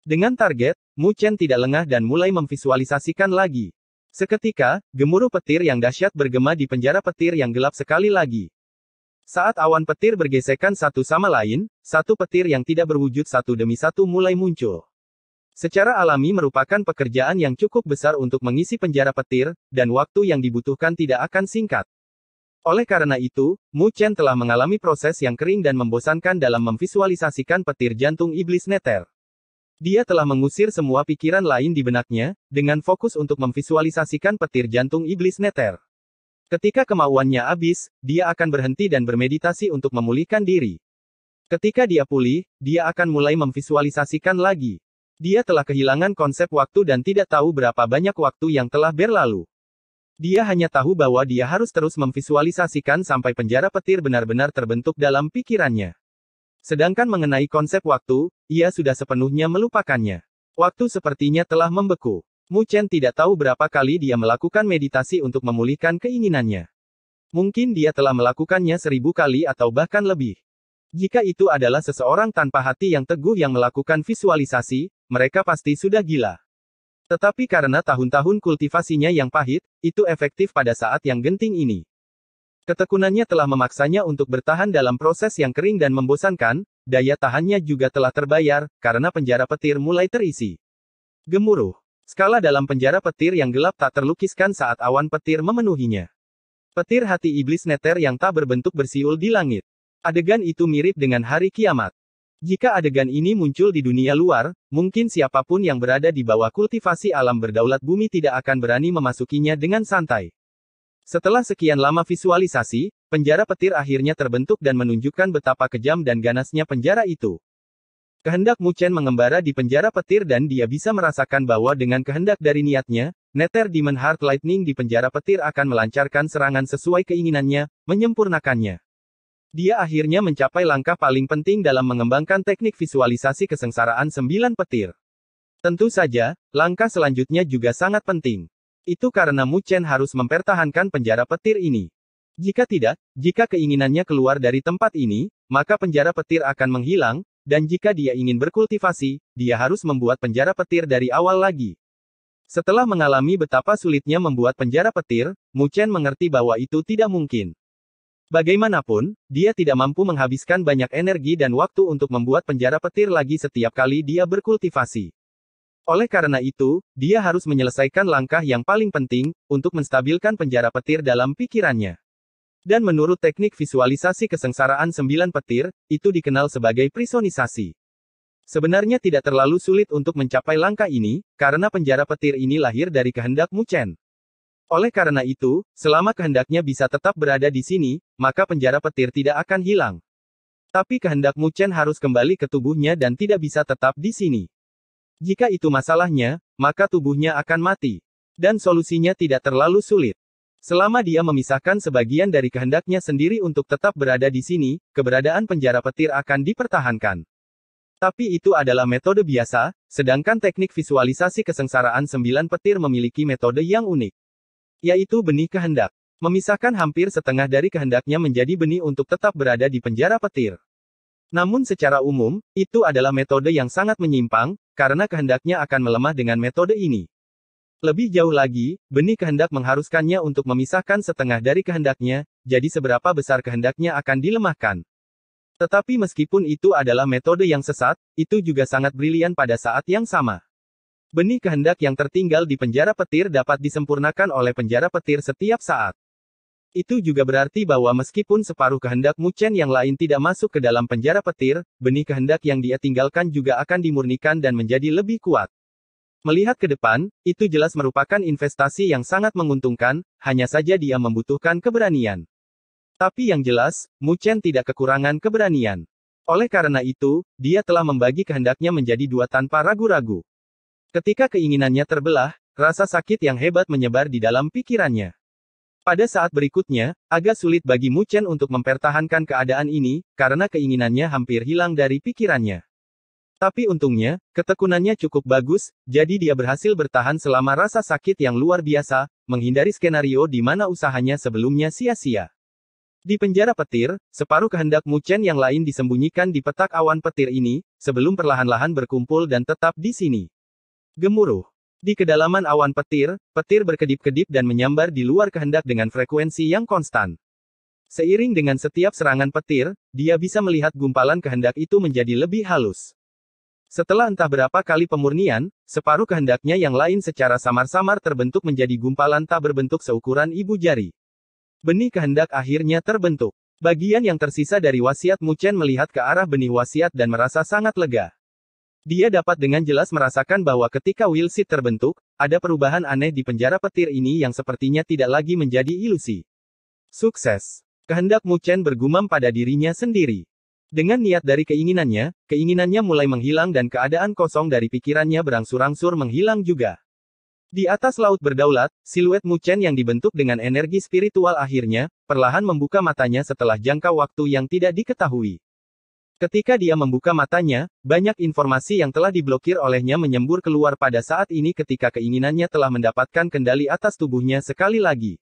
Dengan target, Mu Chen tidak lengah dan mulai memvisualisasikan lagi. Seketika, gemuruh petir yang dahsyat bergema di penjara petir yang gelap sekali lagi. Saat awan petir bergesekan satu sama lain, satu petir yang tidak berwujud satu demi satu mulai muncul. Secara alami merupakan pekerjaan yang cukup besar untuk mengisi penjara petir, dan waktu yang dibutuhkan tidak akan singkat. Oleh karena itu, Mu Chen telah mengalami proses yang kering dan membosankan dalam memvisualisasikan petir jantung iblis neter. Dia telah mengusir semua pikiran lain di benaknya, dengan fokus untuk memvisualisasikan petir jantung iblis neter. Ketika kemauannya habis, dia akan berhenti dan bermeditasi untuk memulihkan diri. Ketika dia pulih, dia akan mulai memvisualisasikan lagi. Dia telah kehilangan konsep waktu dan tidak tahu berapa banyak waktu yang telah berlalu. Dia hanya tahu bahwa dia harus terus memvisualisasikan sampai penjara petir benar-benar terbentuk dalam pikirannya. Sedangkan mengenai konsep waktu, ia sudah sepenuhnya melupakannya. Waktu sepertinya telah membeku. Mu Chen tidak tahu berapa kali dia melakukan meditasi untuk memulihkan keinginannya. Mungkin dia telah melakukannya seribu kali atau bahkan lebih. Jika itu adalah seseorang tanpa hati yang teguh yang melakukan visualisasi, mereka pasti sudah gila. Tetapi karena tahun-tahun kultivasinya yang pahit, itu efektif pada saat yang genting ini. Ketekunannya telah memaksanya untuk bertahan dalam proses yang kering dan membosankan, daya tahannya juga telah terbayar, karena penjara petir mulai terisi. Gemuruh. Skala dalam penjara petir yang gelap tak terlukiskan saat awan petir memenuhinya. Petir hati iblis neter yang tak berbentuk bersiul di langit. Adegan itu mirip dengan hari kiamat. Jika adegan ini muncul di dunia luar, mungkin siapapun yang berada di bawah kultivasi alam berdaulat bumi tidak akan berani memasukinya dengan santai. Setelah sekian lama visualisasi, penjara petir akhirnya terbentuk dan menunjukkan betapa kejam dan ganasnya penjara itu. Kehendak Muchen mengembara di penjara petir dan dia bisa merasakan bahwa dengan kehendak dari niatnya, Nether Demon Heart Lightning di penjara petir akan melancarkan serangan sesuai keinginannya, menyempurnakannya. Dia akhirnya mencapai langkah paling penting dalam mengembangkan teknik visualisasi kesengsaraan sembilan petir. Tentu saja, langkah selanjutnya juga sangat penting. Itu karena Mu Chen harus mempertahankan penjara petir ini. Jika tidak, jika keinginannya keluar dari tempat ini, maka penjara petir akan menghilang, dan jika dia ingin berkultivasi, dia harus membuat penjara petir dari awal lagi. Setelah mengalami betapa sulitnya membuat penjara petir, Mu Chen mengerti bahwa itu tidak mungkin. Bagaimanapun, dia tidak mampu menghabiskan banyak energi dan waktu untuk membuat penjara petir lagi setiap kali dia berkultivasi. Oleh karena itu, dia harus menyelesaikan langkah yang paling penting untuk menstabilkan penjara petir dalam pikirannya. Dan menurut teknik visualisasi kesengsaraan sembilan petir, itu dikenal sebagai prisonisasi. Sebenarnya tidak terlalu sulit untuk mencapai langkah ini, karena penjara petir ini lahir dari kehendak Mu Chen. Oleh karena itu, selama kehendaknya bisa tetap berada di sini, maka penjara petir tidak akan hilang. Tapi Mu Chen harus kembali ke tubuhnya dan tidak bisa tetap di sini. Jika itu masalahnya, maka tubuhnya akan mati. Dan solusinya tidak terlalu sulit. Selama dia memisahkan sebagian dari kehendaknya sendiri untuk tetap berada di sini, keberadaan penjara petir akan dipertahankan. Tapi itu adalah metode biasa, sedangkan teknik visualisasi kesengsaraan sembilan petir memiliki metode yang unik yaitu benih kehendak. Memisahkan hampir setengah dari kehendaknya menjadi benih untuk tetap berada di penjara petir. Namun secara umum, itu adalah metode yang sangat menyimpang, karena kehendaknya akan melemah dengan metode ini. Lebih jauh lagi, benih kehendak mengharuskannya untuk memisahkan setengah dari kehendaknya, jadi seberapa besar kehendaknya akan dilemahkan. Tetapi meskipun itu adalah metode yang sesat, itu juga sangat brilian pada saat yang sama. Benih kehendak yang tertinggal di penjara petir dapat disempurnakan oleh penjara petir setiap saat. Itu juga berarti bahwa meskipun separuh kehendak Muchen yang lain tidak masuk ke dalam penjara petir, benih kehendak yang dia tinggalkan juga akan dimurnikan dan menjadi lebih kuat. Melihat ke depan, itu jelas merupakan investasi yang sangat menguntungkan, hanya saja dia membutuhkan keberanian. Tapi yang jelas, Muchen tidak kekurangan keberanian. Oleh karena itu, dia telah membagi kehendaknya menjadi dua tanpa ragu-ragu. Ketika keinginannya terbelah, rasa sakit yang hebat menyebar di dalam pikirannya. Pada saat berikutnya, agak sulit bagi Mu Chen untuk mempertahankan keadaan ini, karena keinginannya hampir hilang dari pikirannya. Tapi untungnya, ketekunannya cukup bagus, jadi dia berhasil bertahan selama rasa sakit yang luar biasa, menghindari skenario di mana usahanya sebelumnya sia-sia. Di penjara petir, separuh kehendak Mu Chen yang lain disembunyikan di petak awan petir ini, sebelum perlahan-lahan berkumpul dan tetap di sini. Gemuruh. Di kedalaman awan petir, petir berkedip-kedip dan menyambar di luar kehendak dengan frekuensi yang konstan. Seiring dengan setiap serangan petir, dia bisa melihat gumpalan kehendak itu menjadi lebih halus. Setelah entah berapa kali pemurnian, separuh kehendaknya yang lain secara samar-samar terbentuk menjadi gumpalan tak berbentuk seukuran ibu jari. Benih kehendak akhirnya terbentuk. Bagian yang tersisa dari wasiat Chen melihat ke arah benih wasiat dan merasa sangat lega. Dia dapat dengan jelas merasakan bahwa ketika Will terbentuk, ada perubahan aneh di penjara petir ini yang sepertinya tidak lagi menjadi ilusi. Sukses. Kehendak Muchen bergumam pada dirinya sendiri. Dengan niat dari keinginannya, keinginannya mulai menghilang dan keadaan kosong dari pikirannya berangsur-angsur menghilang juga. Di atas laut berdaulat, siluet Muchen yang dibentuk dengan energi spiritual akhirnya, perlahan membuka matanya setelah jangka waktu yang tidak diketahui. Ketika dia membuka matanya, banyak informasi yang telah diblokir olehnya menyembur keluar pada saat ini ketika keinginannya telah mendapatkan kendali atas tubuhnya sekali lagi.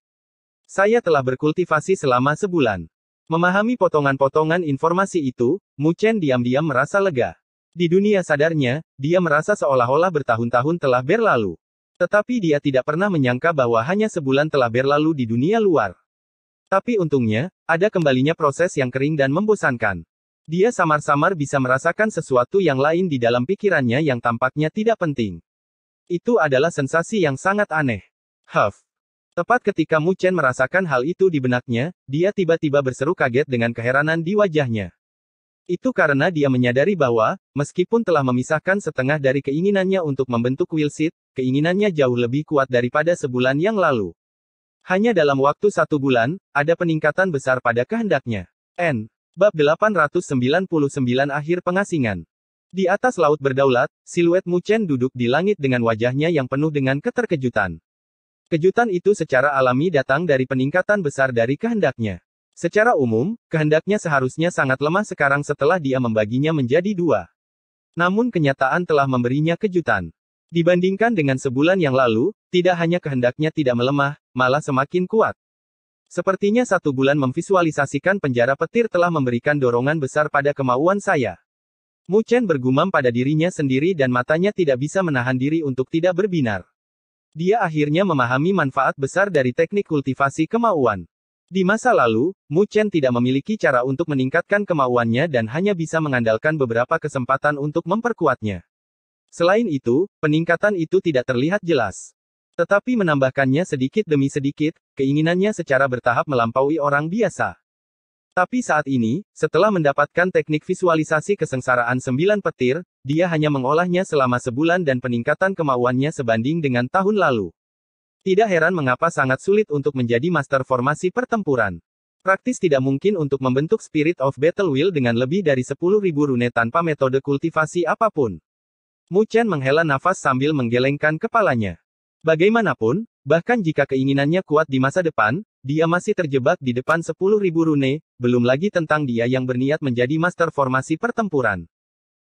Saya telah berkultivasi selama sebulan. Memahami potongan-potongan informasi itu, Mu Chen diam-diam merasa lega. Di dunia sadarnya, dia merasa seolah-olah bertahun-tahun telah berlalu. Tetapi dia tidak pernah menyangka bahwa hanya sebulan telah berlalu di dunia luar. Tapi untungnya, ada kembalinya proses yang kering dan membosankan. Dia samar-samar bisa merasakan sesuatu yang lain di dalam pikirannya yang tampaknya tidak penting. Itu adalah sensasi yang sangat aneh. Huff. Tepat ketika Mu Chen merasakan hal itu di benaknya, dia tiba-tiba berseru kaget dengan keheranan di wajahnya. Itu karena dia menyadari bahwa, meskipun telah memisahkan setengah dari keinginannya untuk membentuk Wilsit, keinginannya jauh lebih kuat daripada sebulan yang lalu. Hanya dalam waktu satu bulan, ada peningkatan besar pada kehendaknya. N. Bab 899 Akhir Pengasingan Di atas laut berdaulat, siluet Muchen duduk di langit dengan wajahnya yang penuh dengan keterkejutan. Kejutan itu secara alami datang dari peningkatan besar dari kehendaknya. Secara umum, kehendaknya seharusnya sangat lemah sekarang setelah dia membaginya menjadi dua. Namun kenyataan telah memberinya kejutan. Dibandingkan dengan sebulan yang lalu, tidak hanya kehendaknya tidak melemah, malah semakin kuat. Sepertinya satu bulan memvisualisasikan penjara petir telah memberikan dorongan besar pada kemauan saya. Mu Chen bergumam pada dirinya sendiri dan matanya tidak bisa menahan diri untuk tidak berbinar. Dia akhirnya memahami manfaat besar dari teknik kultivasi kemauan. Di masa lalu, Mu Chen tidak memiliki cara untuk meningkatkan kemauannya dan hanya bisa mengandalkan beberapa kesempatan untuk memperkuatnya. Selain itu, peningkatan itu tidak terlihat jelas. Tetapi menambahkannya sedikit demi sedikit, keinginannya secara bertahap melampaui orang biasa. Tapi saat ini, setelah mendapatkan teknik visualisasi kesengsaraan sembilan petir, dia hanya mengolahnya selama sebulan dan peningkatan kemauannya sebanding dengan tahun lalu. Tidak heran mengapa sangat sulit untuk menjadi master formasi pertempuran. Praktis tidak mungkin untuk membentuk spirit of battle will dengan lebih dari 10.000 rune tanpa metode kultivasi apapun. Mu Chen menghela nafas sambil menggelengkan kepalanya. Bagaimanapun, bahkan jika keinginannya kuat di masa depan, dia masih terjebak di depan 10.000 rune, belum lagi tentang dia yang berniat menjadi master formasi pertempuran.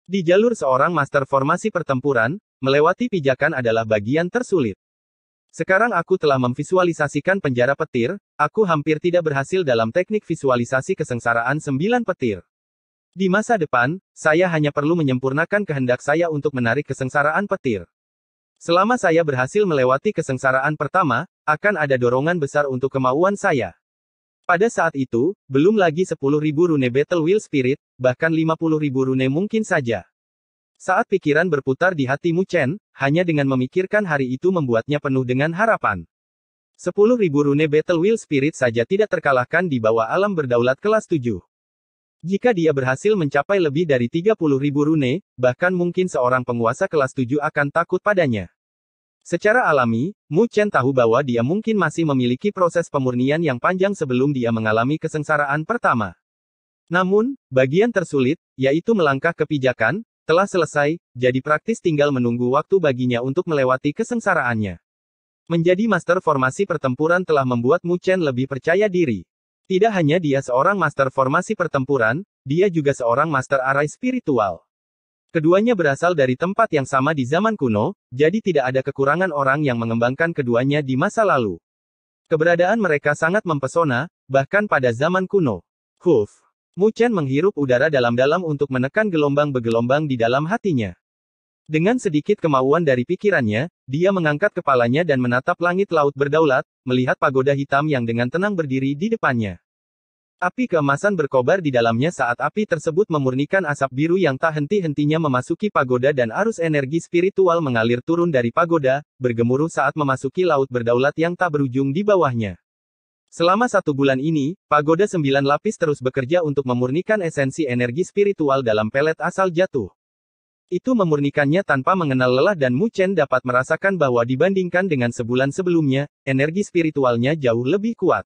Di jalur seorang master formasi pertempuran, melewati pijakan adalah bagian tersulit. Sekarang aku telah memvisualisasikan penjara petir, aku hampir tidak berhasil dalam teknik visualisasi kesengsaraan sembilan petir. Di masa depan, saya hanya perlu menyempurnakan kehendak saya untuk menarik kesengsaraan petir. Selama saya berhasil melewati kesengsaraan pertama, akan ada dorongan besar untuk kemauan saya. Pada saat itu, belum lagi 10.000 rune Battle Will Spirit, bahkan 50.000 rune mungkin saja. Saat pikiran berputar di hatimu Chen, hanya dengan memikirkan hari itu membuatnya penuh dengan harapan. 10.000 rune Battle Will Spirit saja tidak terkalahkan di bawah alam berdaulat kelas 7. Jika dia berhasil mencapai lebih dari 30 ribu rune, bahkan mungkin seorang penguasa kelas 7 akan takut padanya. Secara alami, Mu Chen tahu bahwa dia mungkin masih memiliki proses pemurnian yang panjang sebelum dia mengalami kesengsaraan pertama. Namun, bagian tersulit, yaitu melangkah ke pijakan, telah selesai, jadi praktis tinggal menunggu waktu baginya untuk melewati kesengsaraannya. Menjadi master formasi pertempuran telah membuat Mu Chen lebih percaya diri. Tidak hanya dia seorang master formasi pertempuran, dia juga seorang master arai spiritual. Keduanya berasal dari tempat yang sama di zaman kuno, jadi tidak ada kekurangan orang yang mengembangkan keduanya di masa lalu. Keberadaan mereka sangat mempesona, bahkan pada zaman kuno. Huf. Mu Chen menghirup udara dalam-dalam untuk menekan gelombang begelombang di dalam hatinya. Dengan sedikit kemauan dari pikirannya, dia mengangkat kepalanya dan menatap langit laut berdaulat, melihat pagoda hitam yang dengan tenang berdiri di depannya. Api keemasan berkobar di dalamnya saat api tersebut memurnikan asap biru yang tak henti-hentinya memasuki pagoda dan arus energi spiritual mengalir turun dari pagoda, bergemuruh saat memasuki laut berdaulat yang tak berujung di bawahnya. Selama satu bulan ini, pagoda sembilan lapis terus bekerja untuk memurnikan esensi energi spiritual dalam pelet asal jatuh. Itu memurnikannya tanpa mengenal lelah dan Mu Chen dapat merasakan bahwa dibandingkan dengan sebulan sebelumnya, energi spiritualnya jauh lebih kuat.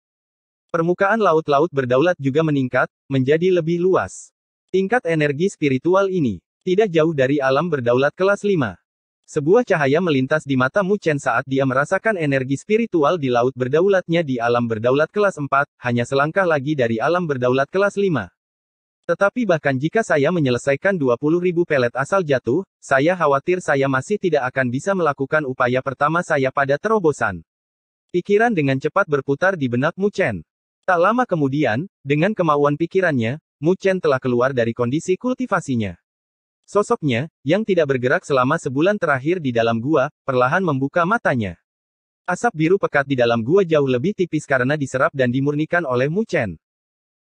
Permukaan laut-laut berdaulat juga meningkat, menjadi lebih luas. Tingkat energi spiritual ini, tidak jauh dari alam berdaulat kelas 5. Sebuah cahaya melintas di mata Mu Chen saat dia merasakan energi spiritual di laut berdaulatnya di alam berdaulat kelas 4, hanya selangkah lagi dari alam berdaulat kelas 5. Tetapi bahkan jika saya menyelesaikan ribu pelet asal jatuh, saya khawatir saya masih tidak akan bisa melakukan upaya pertama saya pada terobosan. Pikiran dengan cepat berputar di benak Mu Chen. Tak lama kemudian, dengan kemauan pikirannya, Mu Chen telah keluar dari kondisi kultivasinya. Sosoknya, yang tidak bergerak selama sebulan terakhir di dalam gua, perlahan membuka matanya. Asap biru pekat di dalam gua jauh lebih tipis karena diserap dan dimurnikan oleh Mu Chen.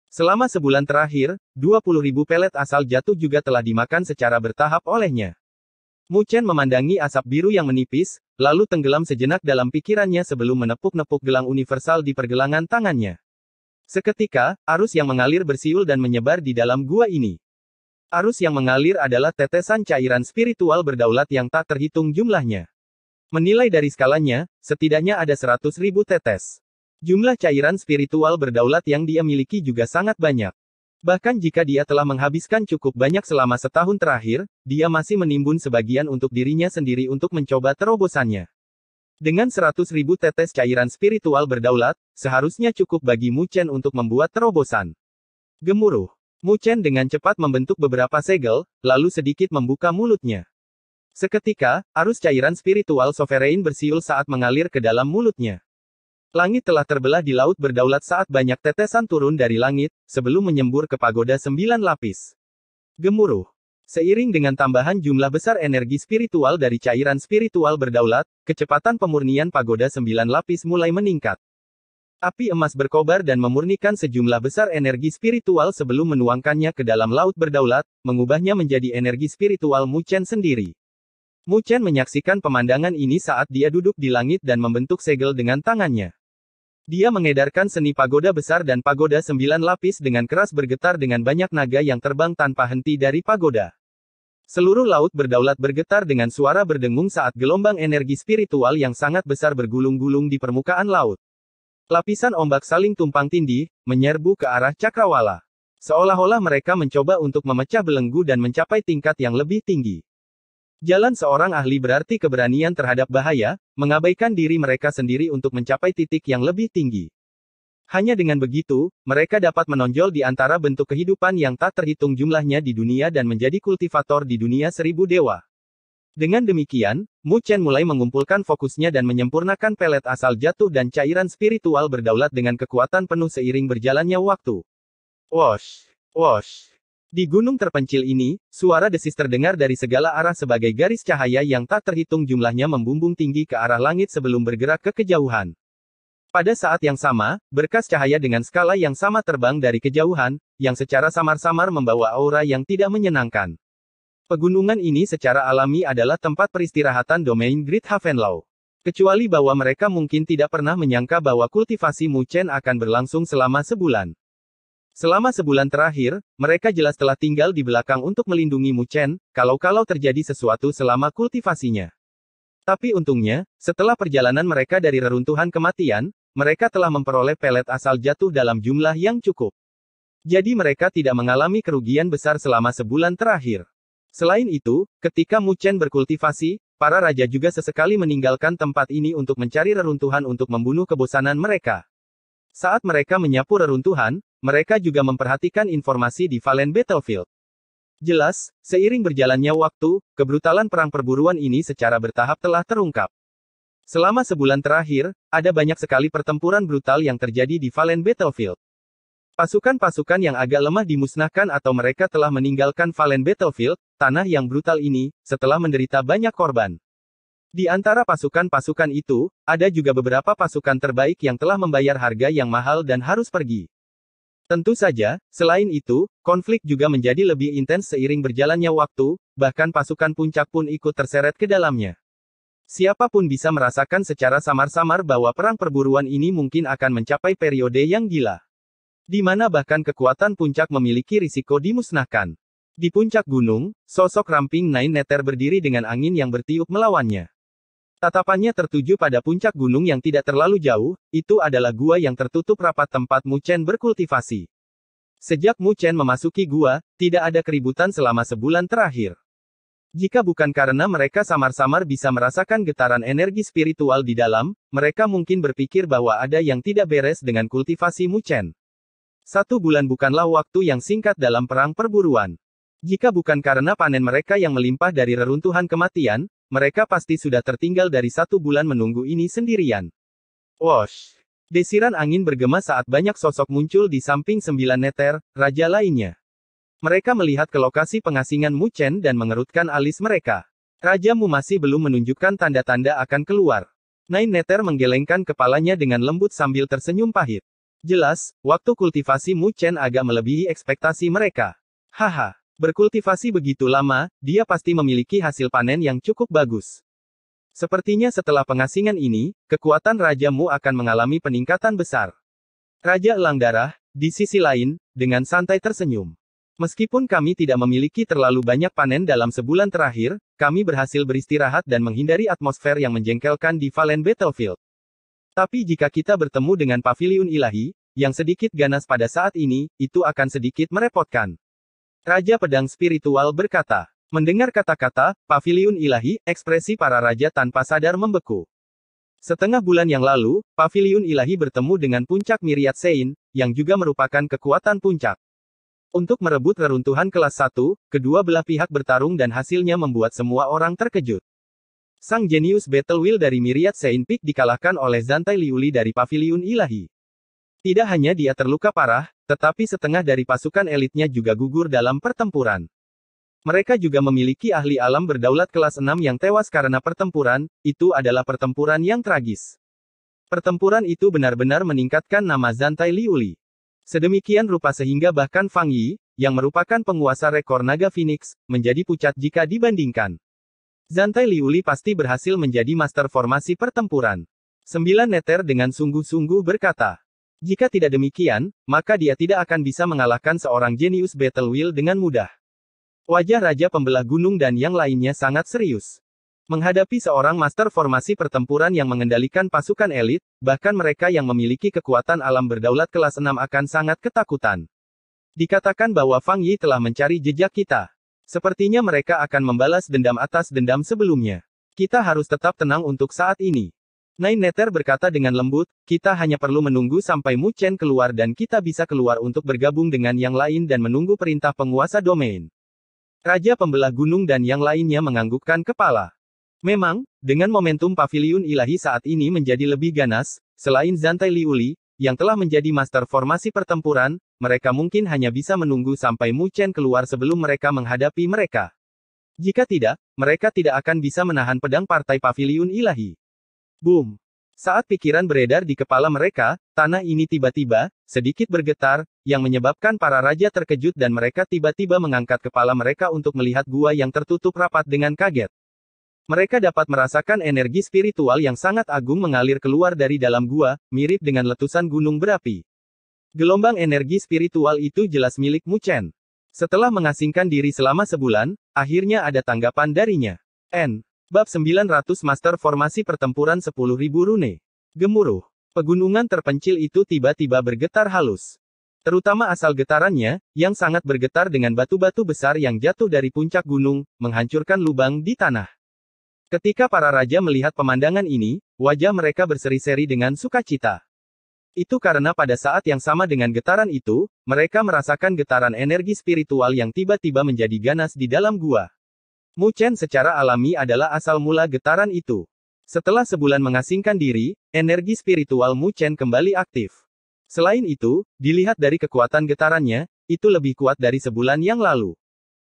Selama sebulan terakhir, 20 ribu pelet asal jatuh juga telah dimakan secara bertahap olehnya. Mu Chen memandangi asap biru yang menipis, lalu tenggelam sejenak dalam pikirannya sebelum menepuk-nepuk gelang universal di pergelangan tangannya. Seketika, arus yang mengalir bersiul dan menyebar di dalam gua ini. Arus yang mengalir adalah tetesan cairan spiritual berdaulat yang tak terhitung jumlahnya. Menilai dari skalanya, setidaknya ada 100.000 tetes. Jumlah cairan spiritual berdaulat yang dia miliki juga sangat banyak. Bahkan jika dia telah menghabiskan cukup banyak selama setahun terakhir, dia masih menimbun sebagian untuk dirinya sendiri untuk mencoba terobosannya. Dengan 100 ribu tetes cairan spiritual berdaulat, seharusnya cukup bagi Mu Chen untuk membuat terobosan. Gemuruh. Mu Chen dengan cepat membentuk beberapa segel, lalu sedikit membuka mulutnya. Seketika, arus cairan spiritual sovereign bersiul saat mengalir ke dalam mulutnya. Langit telah terbelah di laut berdaulat saat banyak tetesan turun dari langit, sebelum menyembur ke pagoda sembilan lapis. Gemuruh. Seiring dengan tambahan jumlah besar energi spiritual dari cairan spiritual berdaulat, kecepatan pemurnian pagoda sembilan lapis mulai meningkat. Api emas berkobar dan memurnikan sejumlah besar energi spiritual sebelum menuangkannya ke dalam laut berdaulat, mengubahnya menjadi energi spiritual Muchen sendiri. Muchen menyaksikan pemandangan ini saat dia duduk di langit dan membentuk segel dengan tangannya. Dia mengedarkan seni pagoda besar dan pagoda sembilan lapis dengan keras bergetar dengan banyak naga yang terbang tanpa henti dari pagoda. Seluruh laut berdaulat bergetar dengan suara berdengung saat gelombang energi spiritual yang sangat besar bergulung-gulung di permukaan laut. Lapisan ombak saling tumpang tindih, menyerbu ke arah cakrawala. Seolah-olah mereka mencoba untuk memecah belenggu dan mencapai tingkat yang lebih tinggi. Jalan seorang ahli berarti keberanian terhadap bahaya, mengabaikan diri mereka sendiri untuk mencapai titik yang lebih tinggi. Hanya dengan begitu, mereka dapat menonjol di antara bentuk kehidupan yang tak terhitung jumlahnya di dunia dan menjadi kultivator di dunia seribu dewa. Dengan demikian, Mu Chen mulai mengumpulkan fokusnya dan menyempurnakan pelet asal jatuh dan cairan spiritual berdaulat dengan kekuatan penuh seiring berjalannya waktu. Wash, wash, di gunung terpencil ini, suara desis terdengar dari segala arah sebagai garis cahaya yang tak terhitung jumlahnya membumbung tinggi ke arah langit sebelum bergerak ke kejauhan. Pada saat yang sama, berkas cahaya dengan skala yang sama terbang dari kejauhan, yang secara samar-samar membawa aura yang tidak menyenangkan. Pegunungan ini secara alami adalah tempat peristirahatan domain Great Havenlow. Kecuali bahwa mereka mungkin tidak pernah menyangka bahwa kultivasi Muchen akan berlangsung selama sebulan. Selama sebulan terakhir, mereka jelas telah tinggal di belakang untuk melindungi Mu Chen. kalau-kalau terjadi sesuatu selama kultivasinya. Tapi untungnya, setelah perjalanan mereka dari reruntuhan kematian, mereka telah memperoleh pelet asal jatuh dalam jumlah yang cukup. Jadi mereka tidak mengalami kerugian besar selama sebulan terakhir. Selain itu, ketika Mu Chen berkultivasi, para raja juga sesekali meninggalkan tempat ini untuk mencari reruntuhan untuk membunuh kebosanan mereka. Saat mereka menyapu reruntuhan, mereka juga memperhatikan informasi di Valen Battlefield. Jelas, seiring berjalannya waktu, kebrutalan perang perburuan ini secara bertahap telah terungkap. Selama sebulan terakhir, ada banyak sekali pertempuran brutal yang terjadi di Valen Battlefield. Pasukan-pasukan yang agak lemah dimusnahkan atau mereka telah meninggalkan Valen Battlefield, tanah yang brutal ini, setelah menderita banyak korban. Di antara pasukan-pasukan itu, ada juga beberapa pasukan terbaik yang telah membayar harga yang mahal dan harus pergi. Tentu saja, selain itu, konflik juga menjadi lebih intens seiring berjalannya waktu, bahkan pasukan puncak pun ikut terseret ke dalamnya. Siapapun bisa merasakan secara samar-samar bahwa perang perburuan ini mungkin akan mencapai periode yang gila. Di mana bahkan kekuatan puncak memiliki risiko dimusnahkan. Di puncak gunung, sosok ramping Nine Netter berdiri dengan angin yang bertiup melawannya. Tatapannya tertuju pada puncak gunung yang tidak terlalu jauh, itu adalah gua yang tertutup rapat tempat Mu Chen berkultivasi. Sejak Mu Chen memasuki gua, tidak ada keributan selama sebulan terakhir. Jika bukan karena mereka samar-samar bisa merasakan getaran energi spiritual di dalam, mereka mungkin berpikir bahwa ada yang tidak beres dengan kultivasi Mu Chen. Satu bulan bukanlah waktu yang singkat dalam perang perburuan. Jika bukan karena panen mereka yang melimpah dari reruntuhan kematian, mereka pasti sudah tertinggal dari satu bulan menunggu ini sendirian. Wosh! Desiran angin bergema saat banyak sosok muncul di samping sembilan neter, raja lainnya. Mereka melihat ke lokasi pengasingan Mu Chen dan mengerutkan alis mereka. Raja Mu masih belum menunjukkan tanda-tanda akan keluar. Nine Neter menggelengkan kepalanya dengan lembut sambil tersenyum pahit. Jelas, waktu kultivasi Mu Chen agak melebihi ekspektasi mereka. Haha. Berkultivasi begitu lama, dia pasti memiliki hasil panen yang cukup bagus. Sepertinya setelah pengasingan ini, kekuatan rajamu akan mengalami peningkatan besar. Raja Elang Darah, di sisi lain, dengan santai tersenyum. Meskipun kami tidak memiliki terlalu banyak panen dalam sebulan terakhir, kami berhasil beristirahat dan menghindari atmosfer yang menjengkelkan di Valen Battlefield. Tapi jika kita bertemu dengan pavilion ilahi, yang sedikit ganas pada saat ini, itu akan sedikit merepotkan. Raja Pedang Spiritual berkata, mendengar kata-kata, Paviliun Ilahi, ekspresi para raja tanpa sadar membeku. Setengah bulan yang lalu, Paviliun Ilahi bertemu dengan puncak Miriat Sein, yang juga merupakan kekuatan puncak. Untuk merebut reruntuhan kelas 1, kedua belah pihak bertarung dan hasilnya membuat semua orang terkejut. Sang jenius Battle Will dari Miriat Sein Peak dikalahkan oleh Zantai Liuli dari Paviliun Ilahi. Tidak hanya dia terluka parah, tetapi setengah dari pasukan elitnya juga gugur dalam pertempuran. Mereka juga memiliki ahli alam berdaulat kelas 6 yang tewas karena pertempuran, itu adalah pertempuran yang tragis. Pertempuran itu benar-benar meningkatkan nama Zantai Liuli. Sedemikian rupa sehingga bahkan Fang Yi, yang merupakan penguasa rekor naga Phoenix, menjadi pucat jika dibandingkan. Zantai Liuli pasti berhasil menjadi master formasi pertempuran. Sembilan neter dengan sungguh-sungguh berkata, jika tidak demikian, maka dia tidak akan bisa mengalahkan seorang jenius battle wheel dengan mudah. Wajah Raja Pembelah Gunung dan yang lainnya sangat serius. Menghadapi seorang master formasi pertempuran yang mengendalikan pasukan elit, bahkan mereka yang memiliki kekuatan alam berdaulat kelas 6 akan sangat ketakutan. Dikatakan bahwa Fang Yi telah mencari jejak kita. Sepertinya mereka akan membalas dendam atas dendam sebelumnya. Kita harus tetap tenang untuk saat ini. Netter berkata dengan lembut, kita hanya perlu menunggu sampai Mu Chen keluar dan kita bisa keluar untuk bergabung dengan yang lain dan menunggu perintah penguasa domain. Raja Pembelah Gunung dan yang lainnya menganggukkan kepala. Memang, dengan momentum paviliun ilahi saat ini menjadi lebih ganas, selain Zantai Liuli, yang telah menjadi master formasi pertempuran, mereka mungkin hanya bisa menunggu sampai Mu Chen keluar sebelum mereka menghadapi mereka. Jika tidak, mereka tidak akan bisa menahan pedang partai paviliun ilahi. Boom! Saat pikiran beredar di kepala mereka, tanah ini tiba-tiba, sedikit bergetar, yang menyebabkan para raja terkejut dan mereka tiba-tiba mengangkat kepala mereka untuk melihat gua yang tertutup rapat dengan kaget. Mereka dapat merasakan energi spiritual yang sangat agung mengalir keluar dari dalam gua, mirip dengan letusan gunung berapi. Gelombang energi spiritual itu jelas milik Mu Chen. Setelah mengasingkan diri selama sebulan, akhirnya ada tanggapan darinya. N. Bab 900 Master Formasi Pertempuran 10.000 Rune. Gemuruh. Pegunungan terpencil itu tiba-tiba bergetar halus. Terutama asal getarannya, yang sangat bergetar dengan batu-batu besar yang jatuh dari puncak gunung, menghancurkan lubang di tanah. Ketika para raja melihat pemandangan ini, wajah mereka berseri-seri dengan sukacita. Itu karena pada saat yang sama dengan getaran itu, mereka merasakan getaran energi spiritual yang tiba-tiba menjadi ganas di dalam gua. Mu Chen secara alami adalah asal mula getaran itu. Setelah sebulan mengasingkan diri, energi spiritual Mu Chen kembali aktif. Selain itu, dilihat dari kekuatan getarannya, itu lebih kuat dari sebulan yang lalu.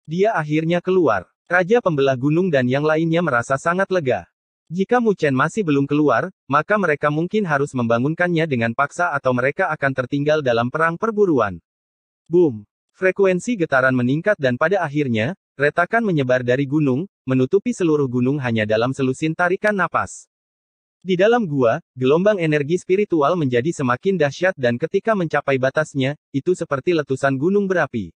Dia akhirnya keluar. Raja pembelah gunung dan yang lainnya merasa sangat lega. Jika Mu Chen masih belum keluar, maka mereka mungkin harus membangunkannya dengan paksa atau mereka akan tertinggal dalam perang perburuan. Boom! Frekuensi getaran meningkat dan pada akhirnya, Retakan menyebar dari gunung, menutupi seluruh gunung hanya dalam selusin tarikan napas. Di dalam gua, gelombang energi spiritual menjadi semakin dahsyat dan ketika mencapai batasnya, itu seperti letusan gunung berapi.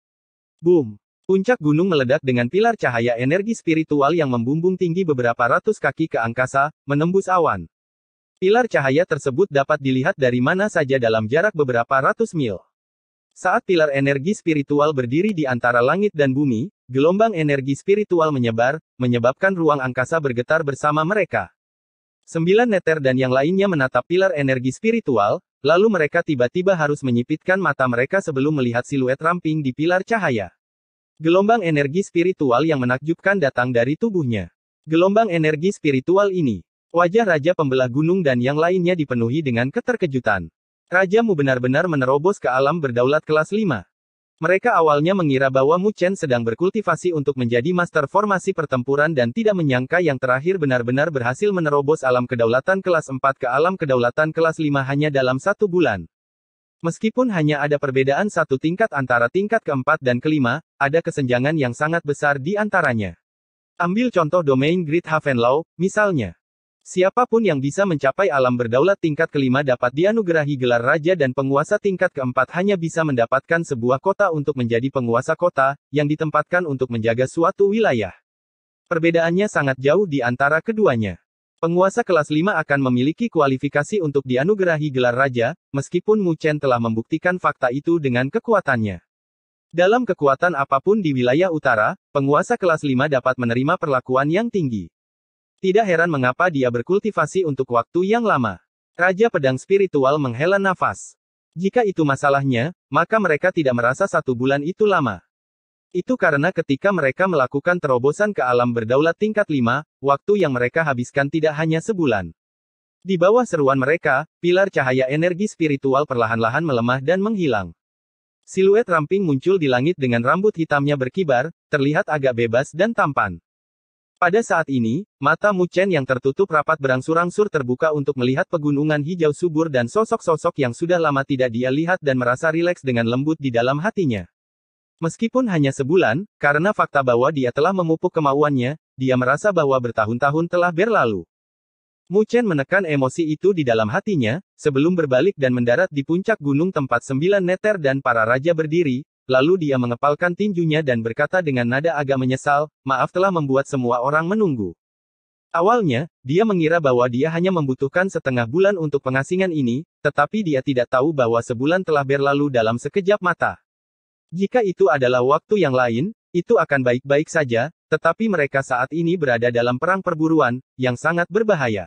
Boom! Puncak gunung meledak dengan pilar cahaya energi spiritual yang membumbung tinggi beberapa ratus kaki ke angkasa, menembus awan. Pilar cahaya tersebut dapat dilihat dari mana saja dalam jarak beberapa ratus mil. Saat pilar energi spiritual berdiri di antara langit dan bumi, gelombang energi spiritual menyebar, menyebabkan ruang angkasa bergetar bersama mereka. Sembilan neter dan yang lainnya menatap pilar energi spiritual, lalu mereka tiba-tiba harus menyipitkan mata mereka sebelum melihat siluet ramping di pilar cahaya. Gelombang energi spiritual yang menakjubkan datang dari tubuhnya. Gelombang energi spiritual ini, wajah Raja Pembelah Gunung dan yang lainnya dipenuhi dengan keterkejutan. Rajamu benar-benar menerobos ke alam berdaulat kelas 5. Mereka awalnya mengira bahwa Mu Chen sedang berkultivasi untuk menjadi master formasi pertempuran dan tidak menyangka yang terakhir benar-benar berhasil menerobos alam kedaulatan kelas 4 ke alam kedaulatan kelas 5 hanya dalam satu bulan. Meskipun hanya ada perbedaan satu tingkat antara tingkat keempat dan kelima, ada kesenjangan yang sangat besar di antaranya. Ambil contoh domain Grid Havenlow, misalnya. Siapapun yang bisa mencapai alam berdaulat tingkat kelima dapat dianugerahi gelar raja dan penguasa tingkat keempat hanya bisa mendapatkan sebuah kota untuk menjadi penguasa kota, yang ditempatkan untuk menjaga suatu wilayah. Perbedaannya sangat jauh di antara keduanya. Penguasa kelas 5 akan memiliki kualifikasi untuk dianugerahi gelar raja, meskipun Mu Chen telah membuktikan fakta itu dengan kekuatannya. Dalam kekuatan apapun di wilayah utara, penguasa kelas 5 dapat menerima perlakuan yang tinggi. Tidak heran mengapa dia berkultivasi untuk waktu yang lama. Raja pedang spiritual menghela nafas. Jika itu masalahnya, maka mereka tidak merasa satu bulan itu lama. Itu karena ketika mereka melakukan terobosan ke alam berdaulat tingkat 5, waktu yang mereka habiskan tidak hanya sebulan. Di bawah seruan mereka, pilar cahaya energi spiritual perlahan-lahan melemah dan menghilang. Siluet ramping muncul di langit dengan rambut hitamnya berkibar, terlihat agak bebas dan tampan. Pada saat ini, mata Mu Chen yang tertutup rapat berangsur-angsur terbuka untuk melihat pegunungan hijau subur dan sosok-sosok yang sudah lama tidak dia lihat dan merasa rileks dengan lembut di dalam hatinya. Meskipun hanya sebulan, karena fakta bahwa dia telah memupuk kemauannya, dia merasa bahwa bertahun-tahun telah berlalu. Mu Chen menekan emosi itu di dalam hatinya, sebelum berbalik dan mendarat di puncak gunung tempat sembilan neter dan para raja berdiri, Lalu dia mengepalkan tinjunya dan berkata dengan nada agak menyesal, maaf telah membuat semua orang menunggu. Awalnya, dia mengira bahwa dia hanya membutuhkan setengah bulan untuk pengasingan ini, tetapi dia tidak tahu bahwa sebulan telah berlalu dalam sekejap mata. Jika itu adalah waktu yang lain, itu akan baik-baik saja, tetapi mereka saat ini berada dalam perang perburuan, yang sangat berbahaya.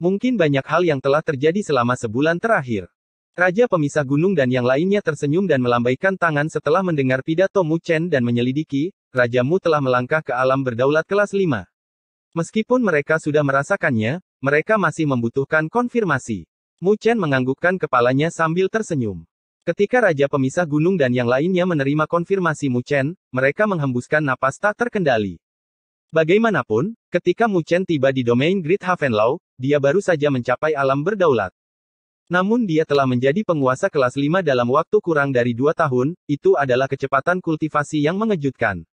Mungkin banyak hal yang telah terjadi selama sebulan terakhir. Raja pemisah gunung dan yang lainnya tersenyum dan melambaikan tangan setelah mendengar pidato Mu Chen dan menyelidiki, rajamu telah melangkah ke alam berdaulat kelas 5. Meskipun mereka sudah merasakannya, mereka masih membutuhkan konfirmasi. Mu Chen menganggukkan kepalanya sambil tersenyum. Ketika Raja Pemisah Gunung dan yang lainnya menerima konfirmasi Mu Chen, mereka menghembuskan napas tak terkendali. Bagaimanapun, ketika Mu Chen tiba di domain Great Law, dia baru saja mencapai alam berdaulat. Namun dia telah menjadi penguasa kelas 5 dalam waktu kurang dari dua tahun, itu adalah kecepatan kultivasi yang mengejutkan.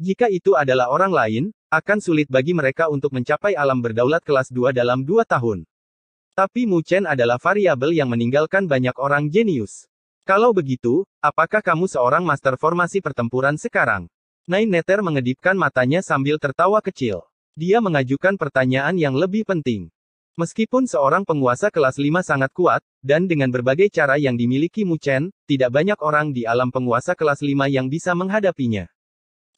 Jika itu adalah orang lain, akan sulit bagi mereka untuk mencapai alam berdaulat kelas 2 dalam dua tahun. Tapi Mu Chen adalah variabel yang meninggalkan banyak orang jenius. Kalau begitu, apakah kamu seorang master formasi pertempuran sekarang? Nain Neter mengedipkan matanya sambil tertawa kecil. Dia mengajukan pertanyaan yang lebih penting. Meskipun seorang penguasa kelas 5 sangat kuat, dan dengan berbagai cara yang dimiliki Mu Chen, tidak banyak orang di alam penguasa kelas 5 yang bisa menghadapinya.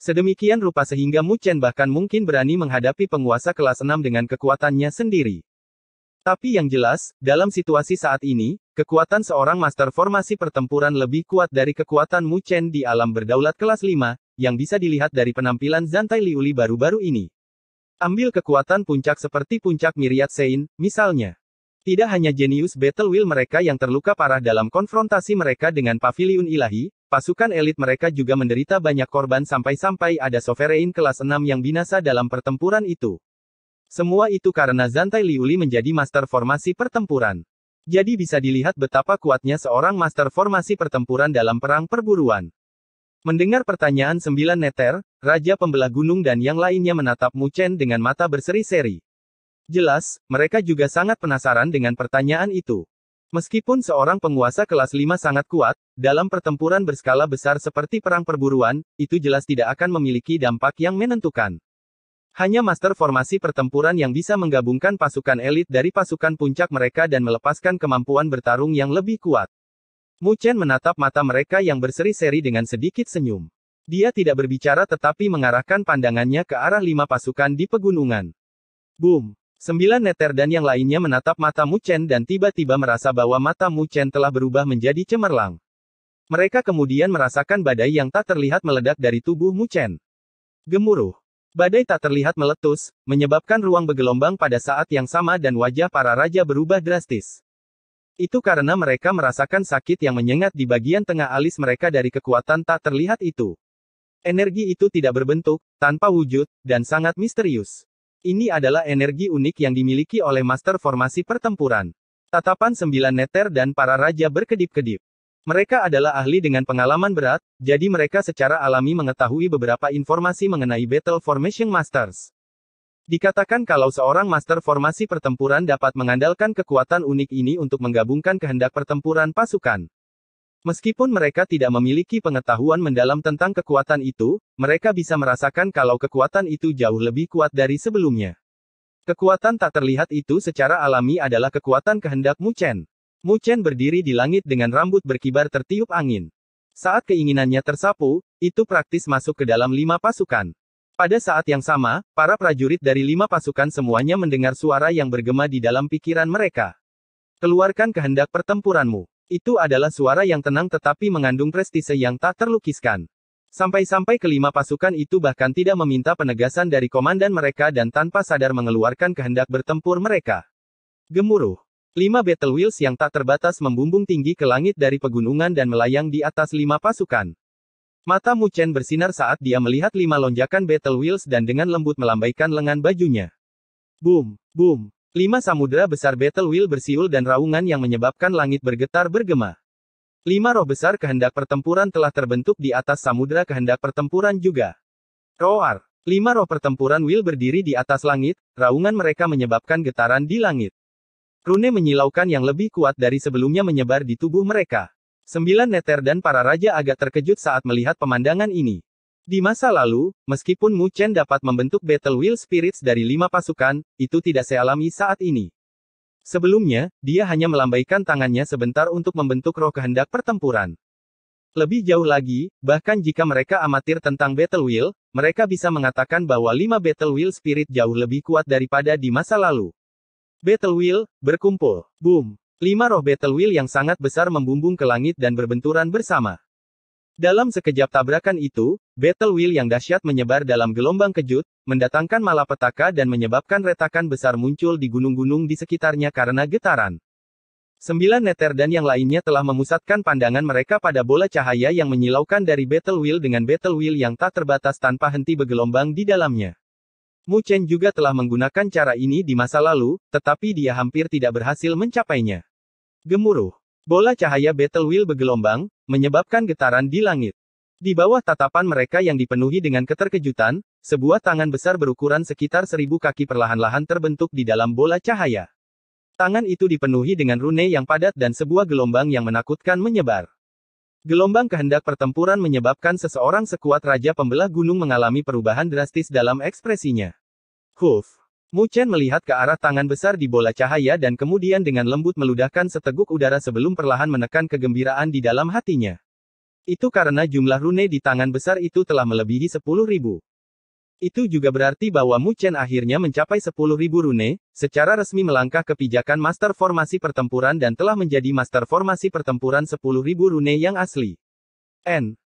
Sedemikian rupa sehingga Mu Chen bahkan mungkin berani menghadapi penguasa kelas 6 dengan kekuatannya sendiri. Tapi yang jelas, dalam situasi saat ini, kekuatan seorang master formasi pertempuran lebih kuat dari kekuatan Mu Chen di alam berdaulat kelas 5, yang bisa dilihat dari penampilan Zantai Liuli baru-baru ini. Ambil kekuatan puncak seperti puncak Miriat Sein, misalnya. Tidak hanya jenius battle will mereka yang terluka parah dalam konfrontasi mereka dengan pavilion ilahi, pasukan elit mereka juga menderita banyak korban sampai-sampai ada sovereign kelas 6 yang binasa dalam pertempuran itu. Semua itu karena Zantai Liuli menjadi master formasi pertempuran. Jadi bisa dilihat betapa kuatnya seorang master formasi pertempuran dalam perang perburuan. Mendengar pertanyaan 9 neter, Raja Pembelah Gunung dan yang lainnya menatap Mu Chen dengan mata berseri-seri. Jelas, mereka juga sangat penasaran dengan pertanyaan itu. Meskipun seorang penguasa kelas 5 sangat kuat, dalam pertempuran berskala besar seperti perang perburuan, itu jelas tidak akan memiliki dampak yang menentukan. Hanya master formasi pertempuran yang bisa menggabungkan pasukan elit dari pasukan puncak mereka dan melepaskan kemampuan bertarung yang lebih kuat. Mu Chen menatap mata mereka yang berseri-seri dengan sedikit senyum. Dia tidak berbicara tetapi mengarahkan pandangannya ke arah lima pasukan di pegunungan. Boom! Sembilan neter dan yang lainnya menatap mata Mu Chen dan tiba-tiba merasa bahwa mata Mu Chen telah berubah menjadi cemerlang. Mereka kemudian merasakan badai yang tak terlihat meledak dari tubuh Mu Chen. Gemuruh. Badai tak terlihat meletus, menyebabkan ruang bergelombang pada saat yang sama dan wajah para raja berubah drastis. Itu karena mereka merasakan sakit yang menyengat di bagian tengah alis mereka dari kekuatan tak terlihat itu. Energi itu tidak berbentuk, tanpa wujud, dan sangat misterius. Ini adalah energi unik yang dimiliki oleh master formasi pertempuran. Tatapan sembilan neter dan para raja berkedip-kedip. Mereka adalah ahli dengan pengalaman berat, jadi mereka secara alami mengetahui beberapa informasi mengenai Battle Formation Masters. Dikatakan kalau seorang master formasi pertempuran dapat mengandalkan kekuatan unik ini untuk menggabungkan kehendak pertempuran pasukan. Meskipun mereka tidak memiliki pengetahuan mendalam tentang kekuatan itu, mereka bisa merasakan kalau kekuatan itu jauh lebih kuat dari sebelumnya. Kekuatan tak terlihat itu secara alami adalah kekuatan kehendak Mu Chen. Mu Chen berdiri di langit dengan rambut berkibar tertiup angin. Saat keinginannya tersapu, itu praktis masuk ke dalam lima pasukan. Pada saat yang sama, para prajurit dari lima pasukan semuanya mendengar suara yang bergema di dalam pikiran mereka. Keluarkan kehendak pertempuranmu. Itu adalah suara yang tenang tetapi mengandung prestise yang tak terlukiskan. Sampai-sampai kelima pasukan itu bahkan tidak meminta penegasan dari komandan mereka dan tanpa sadar mengeluarkan kehendak bertempur mereka. Gemuruh. Lima battle wheels yang tak terbatas membumbung tinggi ke langit dari pegunungan dan melayang di atas lima pasukan. Mata Mu Chen bersinar saat dia melihat lima lonjakan battle wheels dan dengan lembut melambaikan lengan bajunya. Boom, boom, Lima samudera besar Battle Wheel bersiul dan raungan yang menyebabkan langit bergetar bergema. Lima roh besar kehendak pertempuran telah terbentuk di atas samudera kehendak pertempuran juga. Roar. Lima roh pertempuran Will berdiri di atas langit, raungan mereka menyebabkan getaran di langit. Rune menyilaukan yang lebih kuat dari sebelumnya menyebar di tubuh mereka. Sembilan neter dan para raja agak terkejut saat melihat pemandangan ini. Di masa lalu, meskipun Mu Chen dapat membentuk Battle Will Spirits dari lima pasukan, itu tidak sealami saat ini. Sebelumnya, dia hanya melambaikan tangannya sebentar untuk membentuk roh kehendak pertempuran. Lebih jauh lagi, bahkan jika mereka amatir tentang Battle Will, mereka bisa mengatakan bahwa lima Battle Will Spirit jauh lebih kuat daripada di masa lalu. Battle Will, berkumpul. Boom. Lima roh Battle Will yang sangat besar membumbung ke langit dan berbenturan bersama. Dalam sekejap tabrakan itu, battle wheel yang dahsyat menyebar dalam gelombang kejut, mendatangkan malapetaka dan menyebabkan retakan besar muncul di gunung-gunung di sekitarnya karena getaran. Sembilan neter dan yang lainnya telah memusatkan pandangan mereka pada bola cahaya yang menyilaukan dari battle wheel dengan battle wheel yang tak terbatas tanpa henti bergelombang di dalamnya. Mu Chen juga telah menggunakan cara ini di masa lalu, tetapi dia hampir tidak berhasil mencapainya. Gemuruh. Bola cahaya Battle Wheel bergelombang, menyebabkan getaran di langit. Di bawah tatapan mereka yang dipenuhi dengan keterkejutan, sebuah tangan besar berukuran sekitar seribu kaki perlahan-lahan terbentuk di dalam bola cahaya. Tangan itu dipenuhi dengan rune yang padat dan sebuah gelombang yang menakutkan menyebar. Gelombang kehendak pertempuran menyebabkan seseorang sekuat Raja Pembelah Gunung mengalami perubahan drastis dalam ekspresinya. Huff. Mu Chen melihat ke arah tangan besar di bola cahaya dan kemudian dengan lembut meludahkan seteguk udara sebelum perlahan menekan kegembiraan di dalam hatinya. Itu karena jumlah rune di tangan besar itu telah melebihi ribu. Itu juga berarti bahwa Mu Chen akhirnya mencapai ribu rune, secara resmi melangkah ke pijakan master formasi pertempuran dan telah menjadi master formasi pertempuran ribu rune yang asli. N.